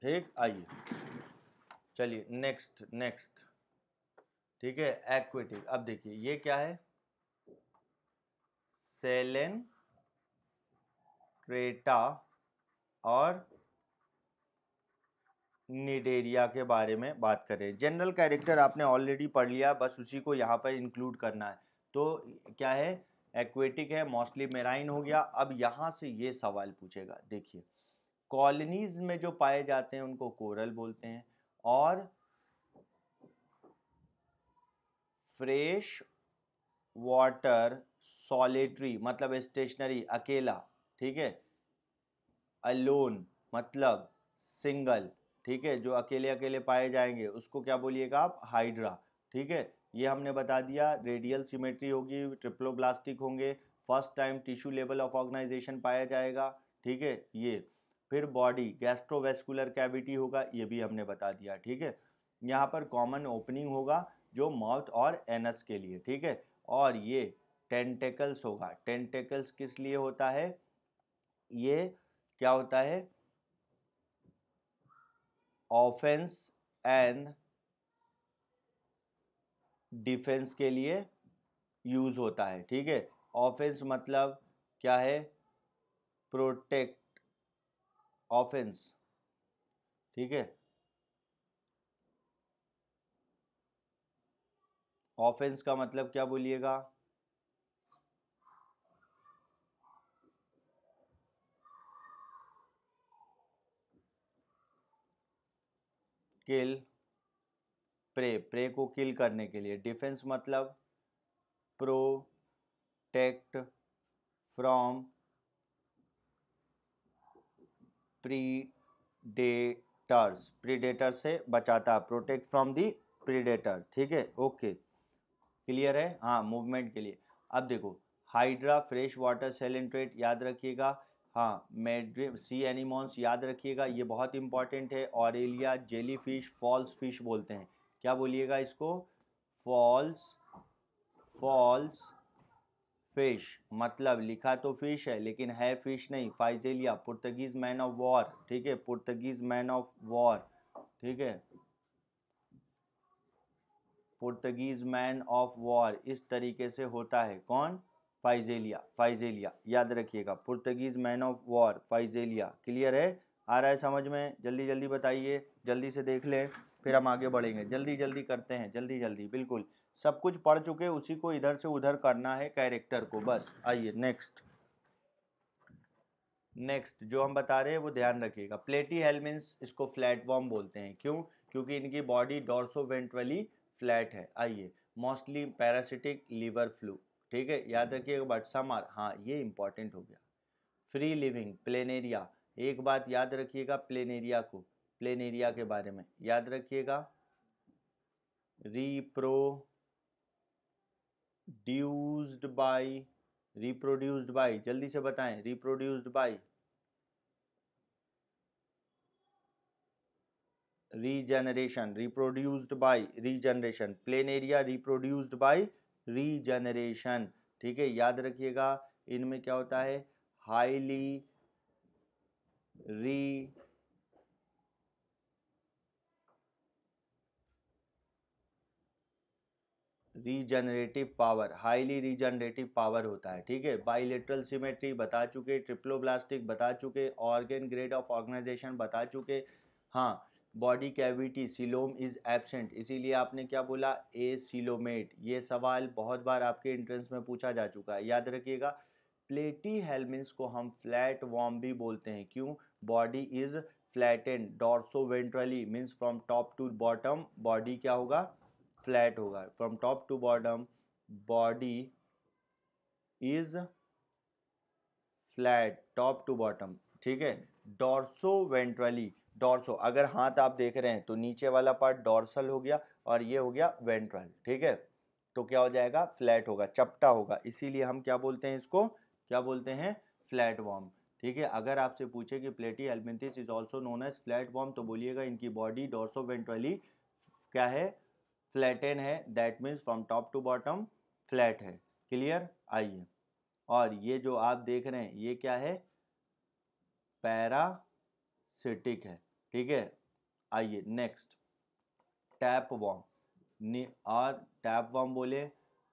ठीक आइए चलिए नेक्स्ट नेक्स्ट ठीक है एक्विटी अब देखिए ये क्या है सेलेन क्रेटा और नीड एरिया के बारे में बात करें जनरल कैरेक्टर आपने ऑलरेडी पढ़ लिया बस उसी को यहाँ पर इंक्लूड करना है तो क्या है एक्वेटिक है मोस्टली मेराइन हो गया अब यहाँ से ये सवाल पूछेगा देखिए कॉलोनीज में जो पाए जाते हैं उनको कोरल बोलते हैं और फ्रेश वाटर सॉलिटरी मतलब स्टेशनरी अकेला ठीक है अलोन मतलब सिंगल ठीक है जो अकेले अकेले पाए जाएंगे उसको क्या बोलिएगा आप हाइड्रा ठीक है ये हमने बता दिया रेडियल सिमेट्री होगी ट्रिप्लोब्लास्टिक होंगे first time tissue level of organisation पाया जाएगा ठीक है ये फिर बॉडी गैस्ट्रोवेस्कुलर कैविटी होगा ये भी हमने बता दिया ठीक है यहाँ पर कॉमन ओपनिंग होगा जो माउथ और एनस के लिए ठीक है और ये टेंटेकल्स होगा टेंटेकल्स किस लिए होता है ये क्या होता है ऑफेंस एंड डिफेंस के लिए यूज़ होता है ठीक है ऑफेंस मतलब क्या है प्रोटेक्ट ऑफेंस ठीक है ऑफेंस का मतलब क्या बोलिएगा किल प्रे प्रे को किल करने के लिए डिफेंस मतलब प्रोटेक्ट फ्रॉम डेटर्स प्रीडेटर से बचाता प्रोटेक्ट फ्रॉम दी प्रीडेटर ठीक है ओके क्लियर है हाँ मूवमेंट के लिए अब देखो हाइड्रा फ्रेश वाटर सेलेंट्रेट याद रखिएगा हाँ मेड्रि सी एनिमोन्स याद रखिएगा ये बहुत इंपॉर्टेंट है Aurelia jelly fish false fish बोलते हैं क्या बोलिएगा इसको फॉल्स फॉल्स फिश मतलब लिखा तो फिश है लेकिन है फिश नहीं Physalia Portuguese man of war ठीक है पुर्तगीज मैन ऑफ वॉर ठीक है पुर्तगीज मैन ऑफ वॉर इस तरीके से होता है कौन फाइजेलिया फाइजेलिया याद रखिएगा Portuguese man of war Physalia clear है आ रहा है समझ में जल्दी जल्दी बताइए जल्दी से देख लें फिर हम आगे बढ़ेंगे जल्दी जल्दी करते हैं जल्दी जल्दी बिल्कुल सब कुछ पढ़ चुके उसी को इधर से उधर करना है कैरेक्टर को बस आइए नेक्स्ट नेक्स्ट जो हम बता रहे हैं वो ध्यान रखिएगा प्लेटी हेलमिन्स इसको फ्लैट वॉर्म बोलते हैं क्यों क्योंकि इनकी बॉडी डॉर्सो वाली फ्लैट है आइए मोस्टली पैरासिटिक लीवर फ्लू ठीक है याद रखिएगा बटसा मार हाँ ये इंपॉर्टेंट हो गया फ्री लिविंग प्लेन एरिया एक बात याद रखिएगा प्लेन एरिया को प्लेन एरिया के बारे में याद रखिएगा रिप्रोड्यूस्ड बाय रिप्रोड्यूस्ड बाय जल्दी से बताएं reproduced by regeneration reproduced by regeneration Planaria reproduced by regeneration ठीक है याद रखिएगा इनमें क्या होता है highly re regenerative power highly regenerative power होता है ठीक है बाइलेट्रल सिमेट्री बता चुके ट्रिप्लोब्लास्टिक बता चुके ऑर्गेन ग्रेड ऑफ ऑर्गेनाइजेशन बता चुके हाँ body cavity coelom is absent इसीलिए आपने क्या बोला ए सिलोमेट ये सवाल बहुत बार आपके इंट्रेंस में पूछा जा चुका है याद रखिएगा प्लेटी हेलमिन्स को हम फ्लैट वॉम भी बोलते हैं क्यों body is and dorsoventrally means from top to bottom body क्या होगा फ्लैट होगा from top to bottom body is flat top to bottom ठीक है डॉर्सो वेंट्रली डॉर्सो अगर हाथ आप देख रहे हैं तो नीचे वाला पार्ट डॉर्सल हो गया और ये हो गया वेंट्रल ठीक है तो क्या हो जाएगा फ्लैट होगा चपटा होगा इसीलिए हम क्या बोलते हैं इसको क्या बोलते हैं फ्लैट वॉर्म ठीक है अगर आपसे पूछे कि Platyhelminthes is also known as flat worm तो बोलिएगा इनकी बॉडी डॉर्सो वेंट्रली क्या है फ्लैटेन है that means from top to bottom flat है क्लियर आइए और ये जो आप देख रहे हैं ये क्या है पैरासिटिक है ठीक है आइए next tapeworm or tapeworm बोले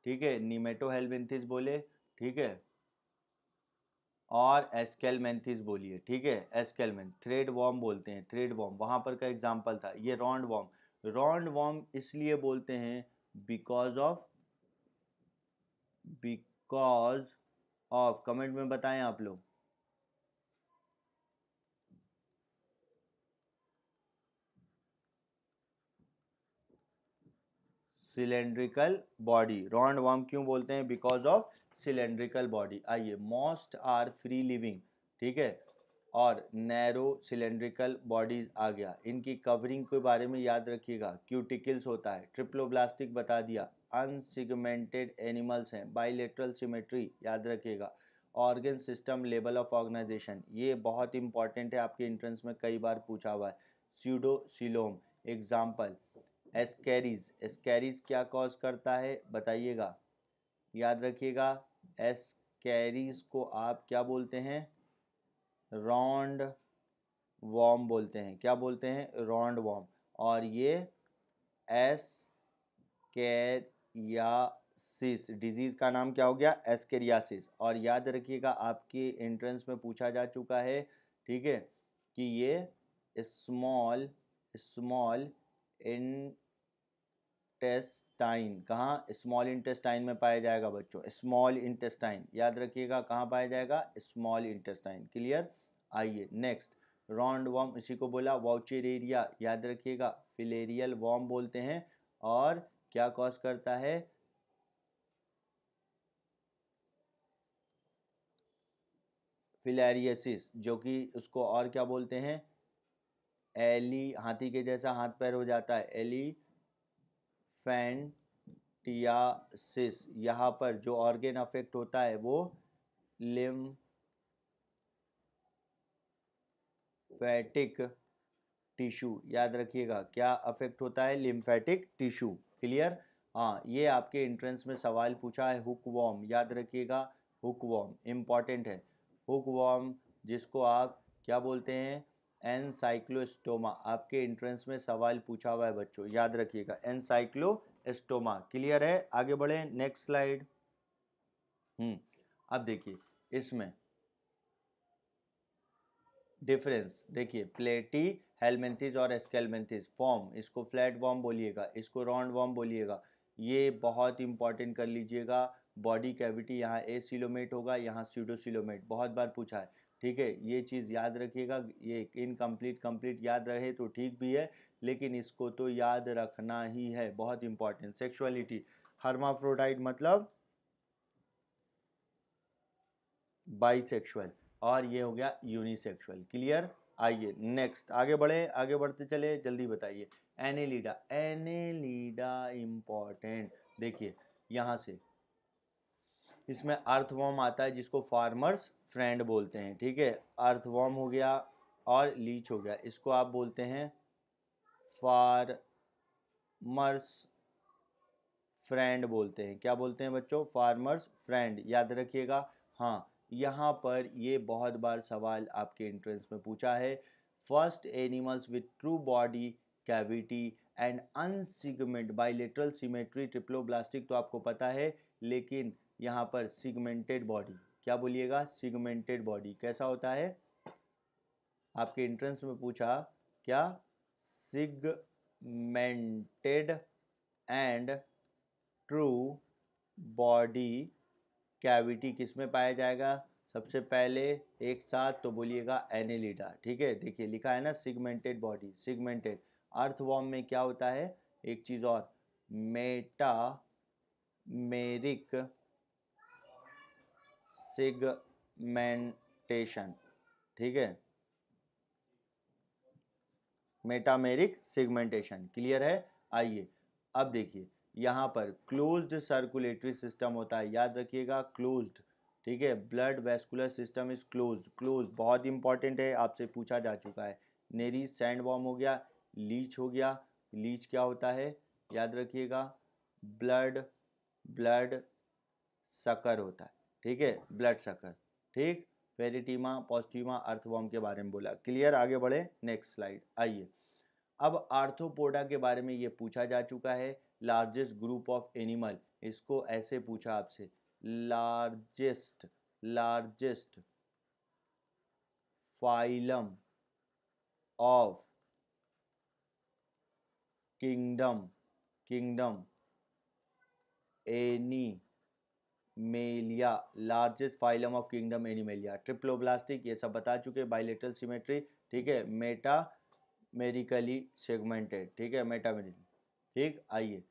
ठीक है नीमेटो हेलमेंथिस बोले ठीक है और एस्केलमेंथिस बोलिए ठीक है एस्केलमें थ्रेड वॉम बोलते हैं थ्रेड वॉम वहाँ पर का एग्जाम्पल था ये रॉन्ड वॉम रॉन्ड वॉम इसलिए बोलते हैं because of because of comment में बताएं आप लोग सिलेंड्रिकल बॉडी राउंड वर्म क्यों बोलते हैं बिकॉज ऑफ सिलेंड्रिकल बॉडी आइए मोस्ट आर फ्री लिविंग ठीक है और नैरो सिलेंड्रिकल बॉडीज आ गया इनकी कवरिंग के बारे में याद रखिएगा क्यूटिकल्स होता है ट्रिप्लोब्लास्टिक बता दिया अनसिगमेंटेड एनिमल्स हैं बाइलेट्रल सिमेट्री याद रखिएगा organ system level of organisation ये बहुत इंपॉर्टेंट है आपके इंट्रेंस में कई बार पूछा हुआ है सीडोसिलोम एग्जाम्पल एस्केरीज एस्केरीज क्या कॉज करता है बताइएगा याद रखिएगा एस्केरीज को आप क्या बोलते हैं रॉन्ड वॉम बोलते हैं क्या बोलते हैं रॉन्ड वॉम और ये एस कैरियासिस डिजीज़ का नाम क्या हो गया एस्केरियासिस और याद रखिएगा आपकी एंट्रेंस में पूछा जा चुका है ठीक है कि ये स्मॉल स्मॉल इन इंटेस्टाइन कहाँ स्मॉल इंटेस्टाइन में पाया जाएगा बच्चों स्मॉल इंटेस्टाइन याद रखिएगा कहाँ पाया जाएगा स्मॉल इंटेस्टाइन क्लियर आइए नेक्स्ट राउंड वॉम इसी को बोला एरिया याद रखिएगा फिलेरियल वॉम बोलते हैं और क्या कॉज करता है फिलेरियसिस जो कि उसको और क्या बोलते हैं एली हाथी के जैसा हाथ पैर हो जाता है एली फैंटियासिस यहाँ पर जो ऑर्गेन अफेक्ट होता है वो लिम फैटिक टिश्यू याद रखिएगा क्या अफेक्ट होता है लिम्फेटिक टिश्यू क्लियर हाँ ये आपके इंट्रेंस में सवाल पूछा है हुक वॉम याद रखिएगा हुक वॉम इम्पॉर्टेंट है हुक वॉम जिसको आप क्या बोलते हैं एनसाइक्लोस्टोमा आपके इंट्रेंस में सवाल पूछा हुआ है बच्चों याद रखिएगा एनसाइक्लोस्टोमा क्लियर है आगे बढ़े नेक्स्ट स्लाइड हम्म अब देखिए इसमें डिफरेंस देखिए प्लेटी हेलमेंथिस और एस्केलमेंथिस फॉर्म इसको फ्लैट वॉर्म बोलिएगा इसको राउंड वॉर्म बोलिएगा ये बहुत इंपॉर्टेंट कर लीजिएगा बॉडी कैविटी यहाँ ए सिलोमेट होगा यहाँ सीडोसिलोमेट बहुत बार पूछा है ठीक है ये चीज़ याद रखिएगा ये इनकम्प्लीट कम्प्लीट याद रहे तो ठीक भी है लेकिन इसको तो याद रखना ही है बहुत इंपॉर्टेंट सेक्सुअलिटी हर्माफ्रोडाइट मतलब बाइसेक्सुअल और ये हो गया यूनिसेक्सुअल क्लियर आइए नेक्स्ट आगे बढ़े आगे बढ़ते चले जल्दी बताइए एनेलिडा एनेलिडा इम्पॉर्टेंट देखिए यहाँ से इसमें अर्थवॉर्म आता है जिसको फार्मर्स फ्रेंड बोलते हैं ठीक है अर्थवॉर्म हो गया और लीच हो गया इसको आप बोलते हैं फार मर्स फ्रेंड बोलते हैं क्या बोलते हैं बच्चों फार्मर्स फ्रेंड याद रखिएगा हाँ यहाँ पर ये बहुत बार सवाल आपके एंट्रेंस में पूछा है first animals with true body cavity and unsegment bilateral symmetry triploblastic तो आपको पता है लेकिन यहाँ पर सिगमेंटेड बॉडी क्या बोलिएगा सिगमेंटेड बॉडी कैसा होता है आपके इंट्रेंस में पूछा क्या segmented and true body cavity किस में पाया जाएगा सबसे पहले एक साथ तो बोलिएगा एनेलिडा ठीक है देखिए लिखा है ना सिगमेंटेड बॉडी सिगमेंटेड अर्थवॉर्म में क्या होता है एक चीज़ और मेटा मेरिक सिगमेंटेशन ठीक है मेटामेरिक सिगमेंटेशन क्लियर है आइए अब देखिए यहाँ पर क्लोज्ड सर्कुलेटरी सिस्टम होता है याद रखिएगा क्लोज्ड ठीक है blood vascular system is close close बहुत इंपॉर्टेंट है आपसे पूछा जा चुका है नेरी सैंड बॉम हो गया लीच हो गया लीच क्या होता है याद रखिएगा ब्लड ब्लड सकर होता है ठीक है ब्लड सकर ठीक पेरिटीमा पॉस्टिमा अर्थवॉम के बारे में बोला क्लियर आगे बढ़े नेक्स्ट स्लाइड आइए अब आर्थोपोडा के बारे में ये पूछा जा चुका है लार्जेस्ट ग्रुप ऑफ एनिमल इसको ऐसे पूछा आपसे largest largest phylum of kingdom kingdom Animalia largest phylum of kingdom Animalia triploblastic ये सब बता चुके हैं बाइलेटरल सिमेट्री ठीक है मेटा मेरिकली सेगमेंटेड ठीक है मेटामेरिक ठीक आइए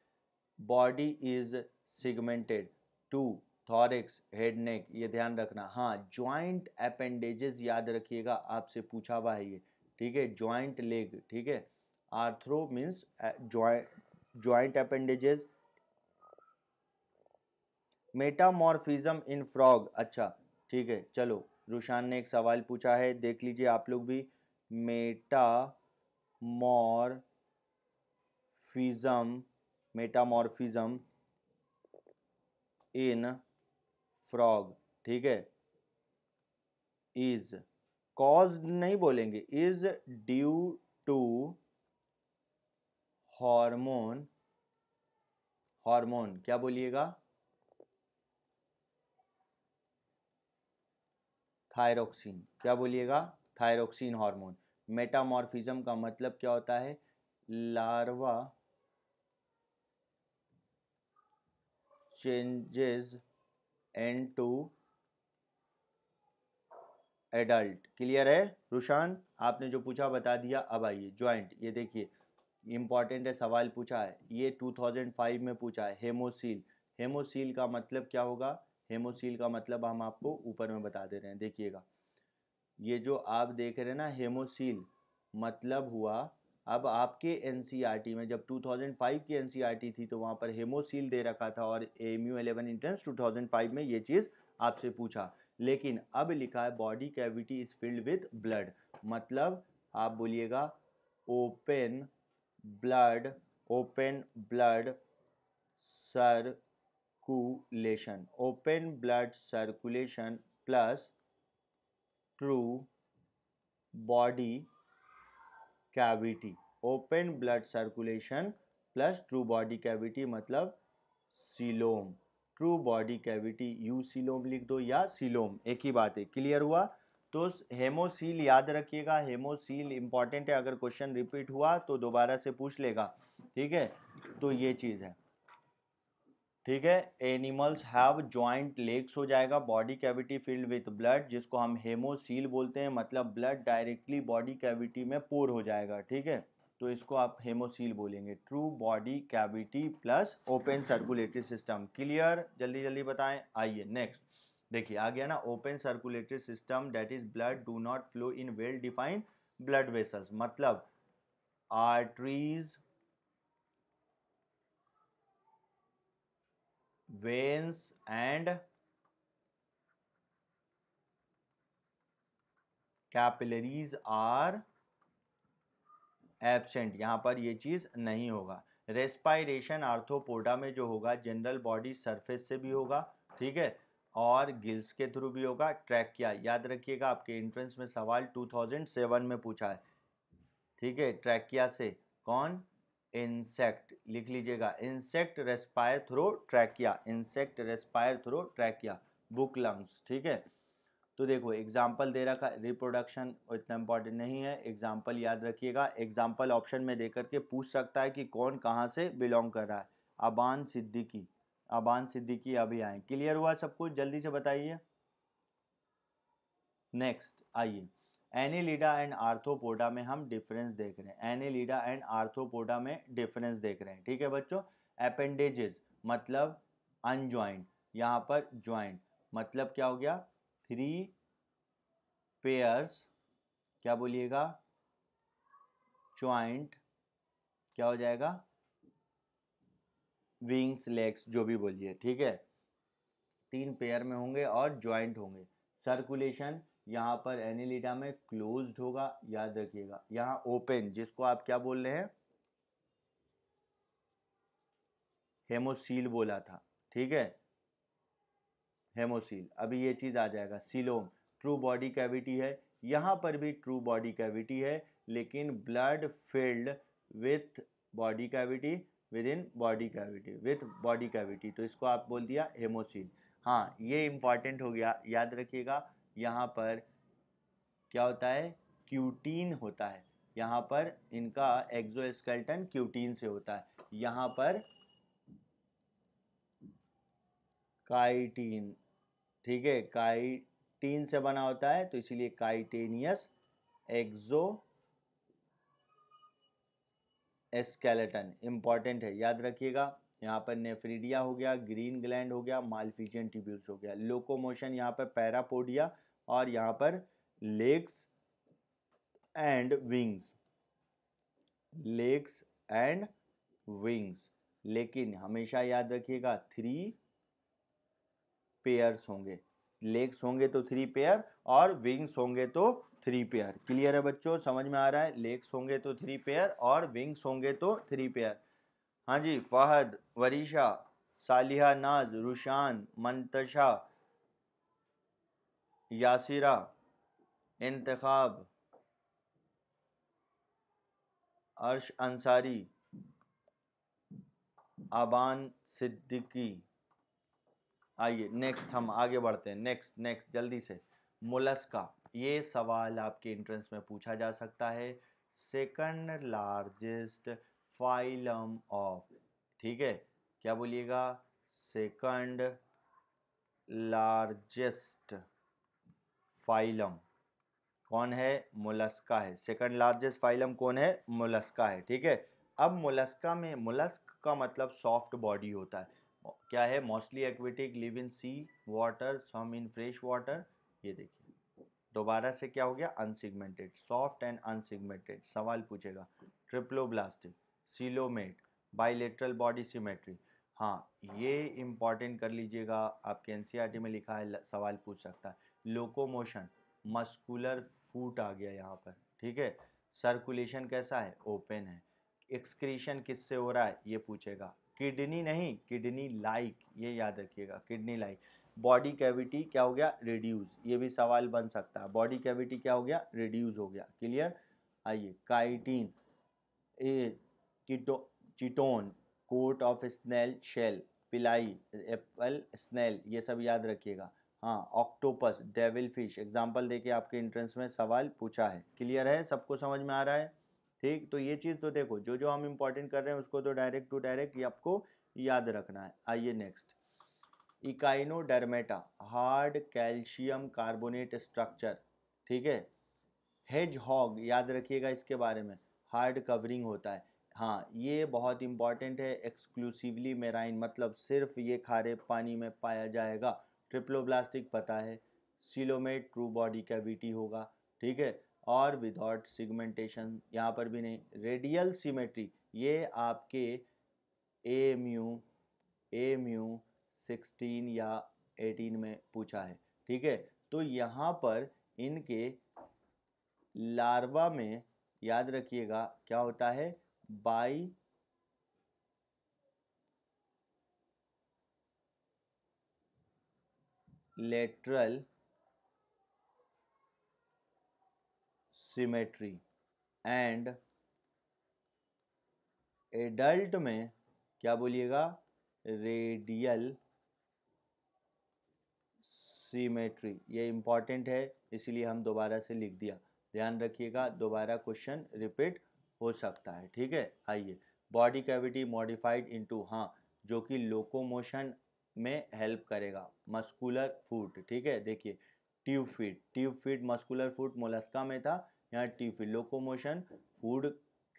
body is segmented to thorax head neck ये ध्यान रखना हाँ ज्वाइंट अपेंडेजेस याद रखिएगा आपसे पूछा हुआ है ये ठीक है ज्वाइंट लेग ठीक है arthro means joint appendages metamorphism in frog अच्छा ठीक है चलो रुशान ने एक सवाल पूछा है देख लीजिए आप लोग भी मेटामॉर्फिज्म मेटामॉर्फिज्म इन फ्रॉग ठीक है इज कॉज नहीं बोलेंगे is due to hormone hormone क्या बोलिएगा थायरोक्सिन क्या बोलिएगा थायरोक्सिन हार्मोन मेटामॉर्फिज्म का मतलब क्या होता है larva changes into adult clear है रुशान आपने जो पूछा बता दिया अब आइए ज्वाइंट ये देखिए इंपॉर्टेंट है सवाल पूछा है ये 2005 में पूछा है हेमोसील हेमोसील का मतलब क्या होगा हेमोसील का मतलब हम आपको ऊपर में बता दे रहे हैं देखिएगा ये जो आप देख रहे हैं ना हेमोसील मतलब हुआ अब आपके एन e में जब 2005 की एन e थी तो वहाँ पर हेमोसील दे रखा था और M U eleven entrance two में ये चीज़ आपसे पूछा लेकिन अब लिखा है body cavity is filled with blood मतलब आप बोलिएगा open blood open blood sir circulation open blood circulation plus true body cavity open blood circulation plus true body cavity मतलब coelom true body cavity you coelom लिख दो या सीलोम एक ही बात है क्लियर हुआ तो हेमोसील याद रखिएगा हेमोसील इंपॉर्टेंट है अगर क्वेश्चन रिपीट हुआ तो दोबारा से पूछ लेगा ठीक है तो ये चीज़ है ठीक है एनिमल्स हैव ज्वाइंट लेग्स हो जाएगा body cavity filled with blood जिसको हम हेमोसील बोलते हैं मतलब ब्लड डायरेक्टली बॉडी कैविटी में पोर हो जाएगा ठीक है तो इसको आप हेमोसील बोलेंगे true body cavity plus open circulatory system clear जल्दी जल्दी बताएं आइए नेक्स्ट देखिए आ गया ना open circulatory system that is blood do not flow in well defined blood vessels मतलब arteries veins and capillaries are absent यहाँ पर ये चीज़ नहीं होगा रेस्पायरेशन आर्थोपोडा में जो होगा जनरल बॉडी सरफेस से भी होगा ठीक है और गिल्स के थ्रू भी होगा ट्रैक किया याद रखिएगा आपके एंट्रेंस में सवाल 2007 में पूछा है ठीक है ट्रैकिया से कौन इंसेक्ट लिख लीजिएगा insect respire through trachea insect respire through trachea book lungs ठीक है तो देखो एग्जाम्पल दे रखा रिप्रोडक्शन इतना इम्पॉर्टेंट नहीं है एग्जाम्पल याद रखिएगा एग्जाम्पल ऑप्शन में दे करके पूछ सकता है कि कौन कहाँ से बिलोंग कर रहा है अबान सिद्दीकी अबान सिद्दीकी अभी आए क्लियर हुआ सब कुछ जल्दी से बताइए नेक्स्ट आइए एनिलीडा एंड आर्थोपोडा में हम डिफरेंस देख रहे हैं एनिलीडा एंड आर्थोपोडा में डिफरेंस देख रहे हैं ठीक है बच्चों अपेंडेजेस मतलब अनज्वाइंट यहाँ पर ज्वाइंट मतलब क्या हो गया थ्री पेयर्स क्या बोलिएगा ज्वाइंट क्या हो जाएगा विंग्स लेग्स जो भी बोलिए ठीक है तीन पेयर में होंगे और ज्वाइंट होंगे सर्कुलेशन यहाँ पर एनिलिडा में क्लोज्ड होगा याद रखिएगा यहाँ ओपन जिसको आप क्या बोल रहे हैं हेमोसील बोला था ठीक है हेमोसील अभी ये चीज़ आ जाएगा सिलोम ट्रू बॉडी कैविटी है यहाँ पर भी ट्रू बॉडी कैविटी है लेकिन blood filled with body cavity within body cavity with body cavity तो इसको आप बोल दिया हेमोसील हाँ ये इंपॉर्टेंट हो गया याद रखिएगा यहाँ पर क्या होता है क्यूटीन होता है यहाँ पर इनका एक्सोस्केल्टन क्यूटीन से होता है यहाँ पर काइटीन ठीक है काइटीन से बना होता है तो इसीलिए काइटेनियस एक्जो एस्केलेटन इम्पॉर्टेंट है याद रखिएगा यहाँ पर नेफ्रीडिया हो गया ग्रीन ग्लैंड हो गया मालफिजियन ट्यूब्यूल्स हो गया लोकोमोशन यहाँ पर पैरापोडिया और यहाँ पर legs and wings legs and wings लेकिन हमेशा याद रखिएगा थ्री पेयर्स होंगे लेग्स होंगे तो थ्री पेयर और विंग्स होंगे तो थ्री पेयर क्लियर है बच्चों समझ में आ रहा है लेग्स होंगे तो थ्री पेयर और विंग्स होंगे तो थ्री पेयर हाँ जी फ़हद वरीशा सालिहा नाज रुशान मंतशा यासिरा इंतखब अर्श अंसारी आबान सिद्दीकी आइए नेक्स्ट हम आगे बढ़ते हैं नेक्स्ट नेक्स्ट जल्दी से मुलस्का ये सवाल आपके एंट्रेंस में पूछा जा सकता है सेकंड लार्जेस्ट फाइलम ऑफ ठीक है क्या बोलिएगा सेकंड लार्जेस्ट फाइलम कौन है मोलस्का है सेकंड लार्जेस्ट फाइलम कौन है मोलस्का है ठीक है अब मोलस्का में मोलस्क का मतलब सॉफ्ट बॉडी होता है क्या है mostly aquatic live in sea water some in fresh water ये देखिए दोबारा से क्या हो गया अनसिगमेंटेड सॉफ्ट एंड अनसिगमेंटेड सवाल पूछेगा triploblastic coelomate bilateral body symmetry हाँ ये इम्पॉर्टेंट कर लीजिएगा आपके एन e में लिखा है सवाल पूछ सकता है लोकोमोशन मस्कुलर फूट आ गया यहाँ पर ठीक है सर्कुलेशन कैसा है ओपन है एक्सक्रीशन किससे हो रहा है ये पूछेगा किडनी नहीं किडनी लाइक ये याद रखिएगा किडनी लाइक बॉडी कैविटी क्या हो गया रिड्यूस ये भी सवाल बन सकता है बॉडी कैविटी क्या हो गया रिड्यूस हो गया क्लियर आइए काइटीन ए कीटो chiton coat of snail shell Pila apple snail ये सब याद रखिएगा हाँ ऑक्टोपस डेविल फिश एग्जाम्पल देके आपके इंट्रेंस में सवाल पूछा है क्लियर है सबको समझ में आ रहा है ठीक तो ये चीज़ तो देखो जो जो हम इम्पोर्टेंट कर रहे हैं उसको तो डायरेक्ट टू डायरेक्ट ये आपको याद रखना है आइए next Echinodermata hard calcium carbonate structure ठीक है हेज हॉग याद रखिएगा इसके बारे में हार्ड कवरिंग होता है हाँ ये बहुत इम्पॉर्टेंट है एक्सक्लूसिवली मेराइन मतलब सिर्फ ये खारे पानी में पाया जाएगा ट्रिप्लोब्लास्टिक पता है सिलोमेट ट्रू बॉडी कैविटी होगा ठीक है और विदाउट सिगमेंटेशन यहाँ पर भी नहीं रेडियल सिमेट्री ये आपके A U M U sixteen या एटीन में पूछा है ठीक है तो यहाँ पर इनके लार्वा में याद रखिएगा क्या होता है bilateral symmetry and adult में क्या बोलिएगा रेडियल सीमेट्री ये इंपॉर्टेंट है इसीलिए हम दोबारा से लिख दिया ध्यान रखिएगा दोबारा क्वेश्चन रिपीट हो सकता है ठीक है आइए बॉडी कैविटी मॉडिफाइड इनटू हाँ जो कि लोकोमोशन में हेल्प करेगा मस्कुलर फूट ठीक है देखिए tube feet tube feet muscular foot Mollusca में था यहाँ tube feet locomotion food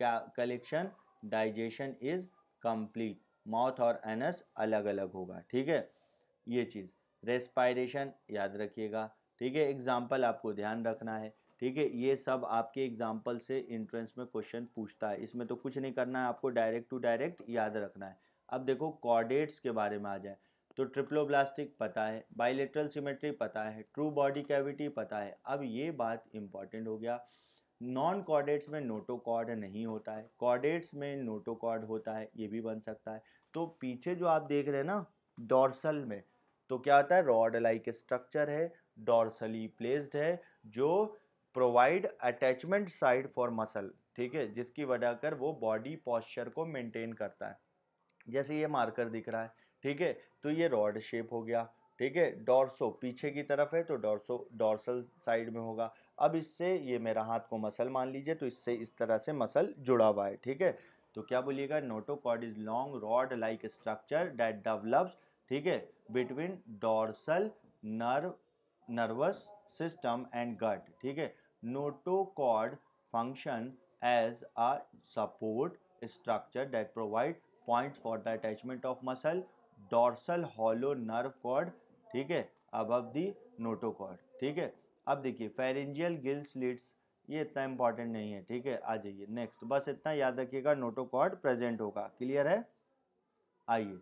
collection digestion is complete mouth और एनस अलग अलग होगा ठीक है ये चीज़ रेस्पायरेशन याद रखिएगा ठीक है एग्जाम्पल आपको ध्यान रखना है ठीक है ये सब आपके एग्जाम्पल से इंट्रेंस में क्वेश्चन पूछता है इसमें तो कुछ नहीं करना है आपको डायरेक्ट टू डायरेक्ट याद रखना है अब देखो कॉर्डेट्स के बारे में आ जाए तो ट्रिप्लोब्लास्टिक पता है बाइलेट्रल सिमेट्री पता है ट्रू बॉडी कैविटी पता है अब ये बात इंपॉर्टेंट हो गया नॉन कॉर्डेट्स में नोटोकॉर्ड नहीं होता है कॉर्डेट्स में नोटोकॉर्ड होता है ये भी बन सकता है तो पीछे जो आप देख रहे हैं ना डॉर्सल में तो क्या होता है रॉड लाइक स्ट्रक्चर है डॉर्सली प्लेस्ड है जो provide attachment site for muscle ठीक है जिसकी वजह कर वो बॉडी पॉस्चर को मेंटेन करता है जैसे ये मार्कर दिख रहा है ठीक है तो ये रॉड शेप हो गया ठीक है डॉर्सो पीछे की तरफ है तो डॉर्सो डॉर्सल साइड में होगा अब इससे ये मेरा हाथ को मसल मान लीजिए तो इससे इस तरह से मसल जुड़ा हुआ है ठीक है तो क्या बोलिएगा notochord is long rod like structure that develops ठीक है between dorsal nerve nervous system and gut ठीक है notochord function as a support structure that provide points for the attachment of muscle dorsal hollow nerve cord ठीक है above the notochord ठीक है अब देखिए pharyngeal gill slits ये इतना इंपॉर्टेंट नहीं है ठीक है आ जाइए नेक्स्ट बस इतना याद रखिएगा नोटोकॉर्ड प्रेजेंट होगा क्लियर है आइए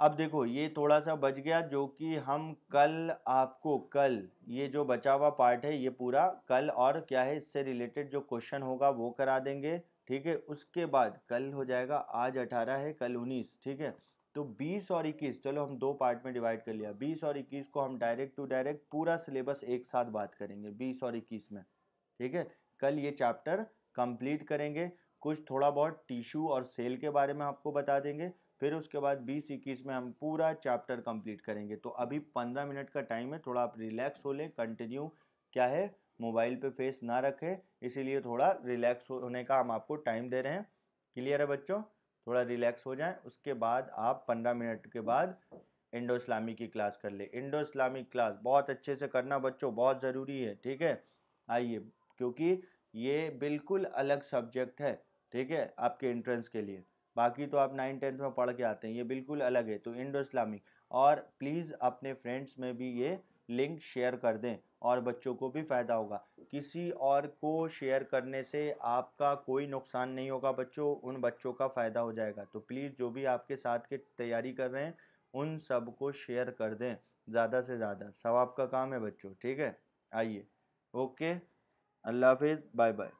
अब देखो ये थोड़ा सा बच गया जो कि हम कल आपको कल ये जो बचा हुआ पार्ट है ये पूरा कल और क्या है इससे रिलेटेड जो क्वेश्चन होगा वो करा देंगे ठीक है उसके बाद कल हो जाएगा आज अठारह है कल उन्नीस ठीक है तो बीस और इक्कीस चलो हम दो पार्ट में डिवाइड कर लिया बीस और इक्कीस को हम डायरेक्ट टू डायरेक्ट पूरा सिलेबस एक साथ बात करेंगे बीस और इक्कीस में ठीक है कल ये चैप्टर कंप्लीट करेंगे कुछ थोड़ा बहुत टिश्यू और सेल के बारे में आपको बता देंगे फिर उसके बाद बीस इक्कीस में हम पूरा चैप्टर कंप्लीट करेंगे तो अभी पंद्रह मिनट का टाइम है थोड़ा आप रिलैक्स हो लें कंटिन्यू क्या है मोबाइल पे फेस ना रखें इसीलिए थोड़ा रिलैक्स होने का हम आपको टाइम दे रहे हैं क्लियर है बच्चों थोड़ा रिलैक्स हो जाएं उसके बाद आप पंद्रह मिनट के बाद इंडो इस्लामी की क्लास कर ले इंडो इस्लामिक क्लास बहुत अच्छे से करना बच्चों बहुत ज़रूरी है ठीक है आइए क्योंकि ये बिल्कुल अलग सब्जेक्ट है ठीक है आपके एंट्रेंस के लिए बाकी तो आप नाइन टेंथ में पढ़ के आते हैं ये बिल्कुल अलग है तो इंडो इस्लामिक और प्लीज़ अपने फ्रेंड्स में भी ये लिंक शेयर कर दें और बच्चों को भी फ़ायदा होगा किसी और को शेयर करने से आपका कोई नुकसान नहीं होगा बच्चों उन बच्चों का फ़ायदा हो जाएगा तो प्लीज़ जो भी आपके साथ के तैयारी कर रहे हैं उन सब को शेयर कर दें ज़्यादा से ज़्यादा सब का काम है बच्चों ठीक है आइए ओके अल्लाह हाफिज़ बाय बाय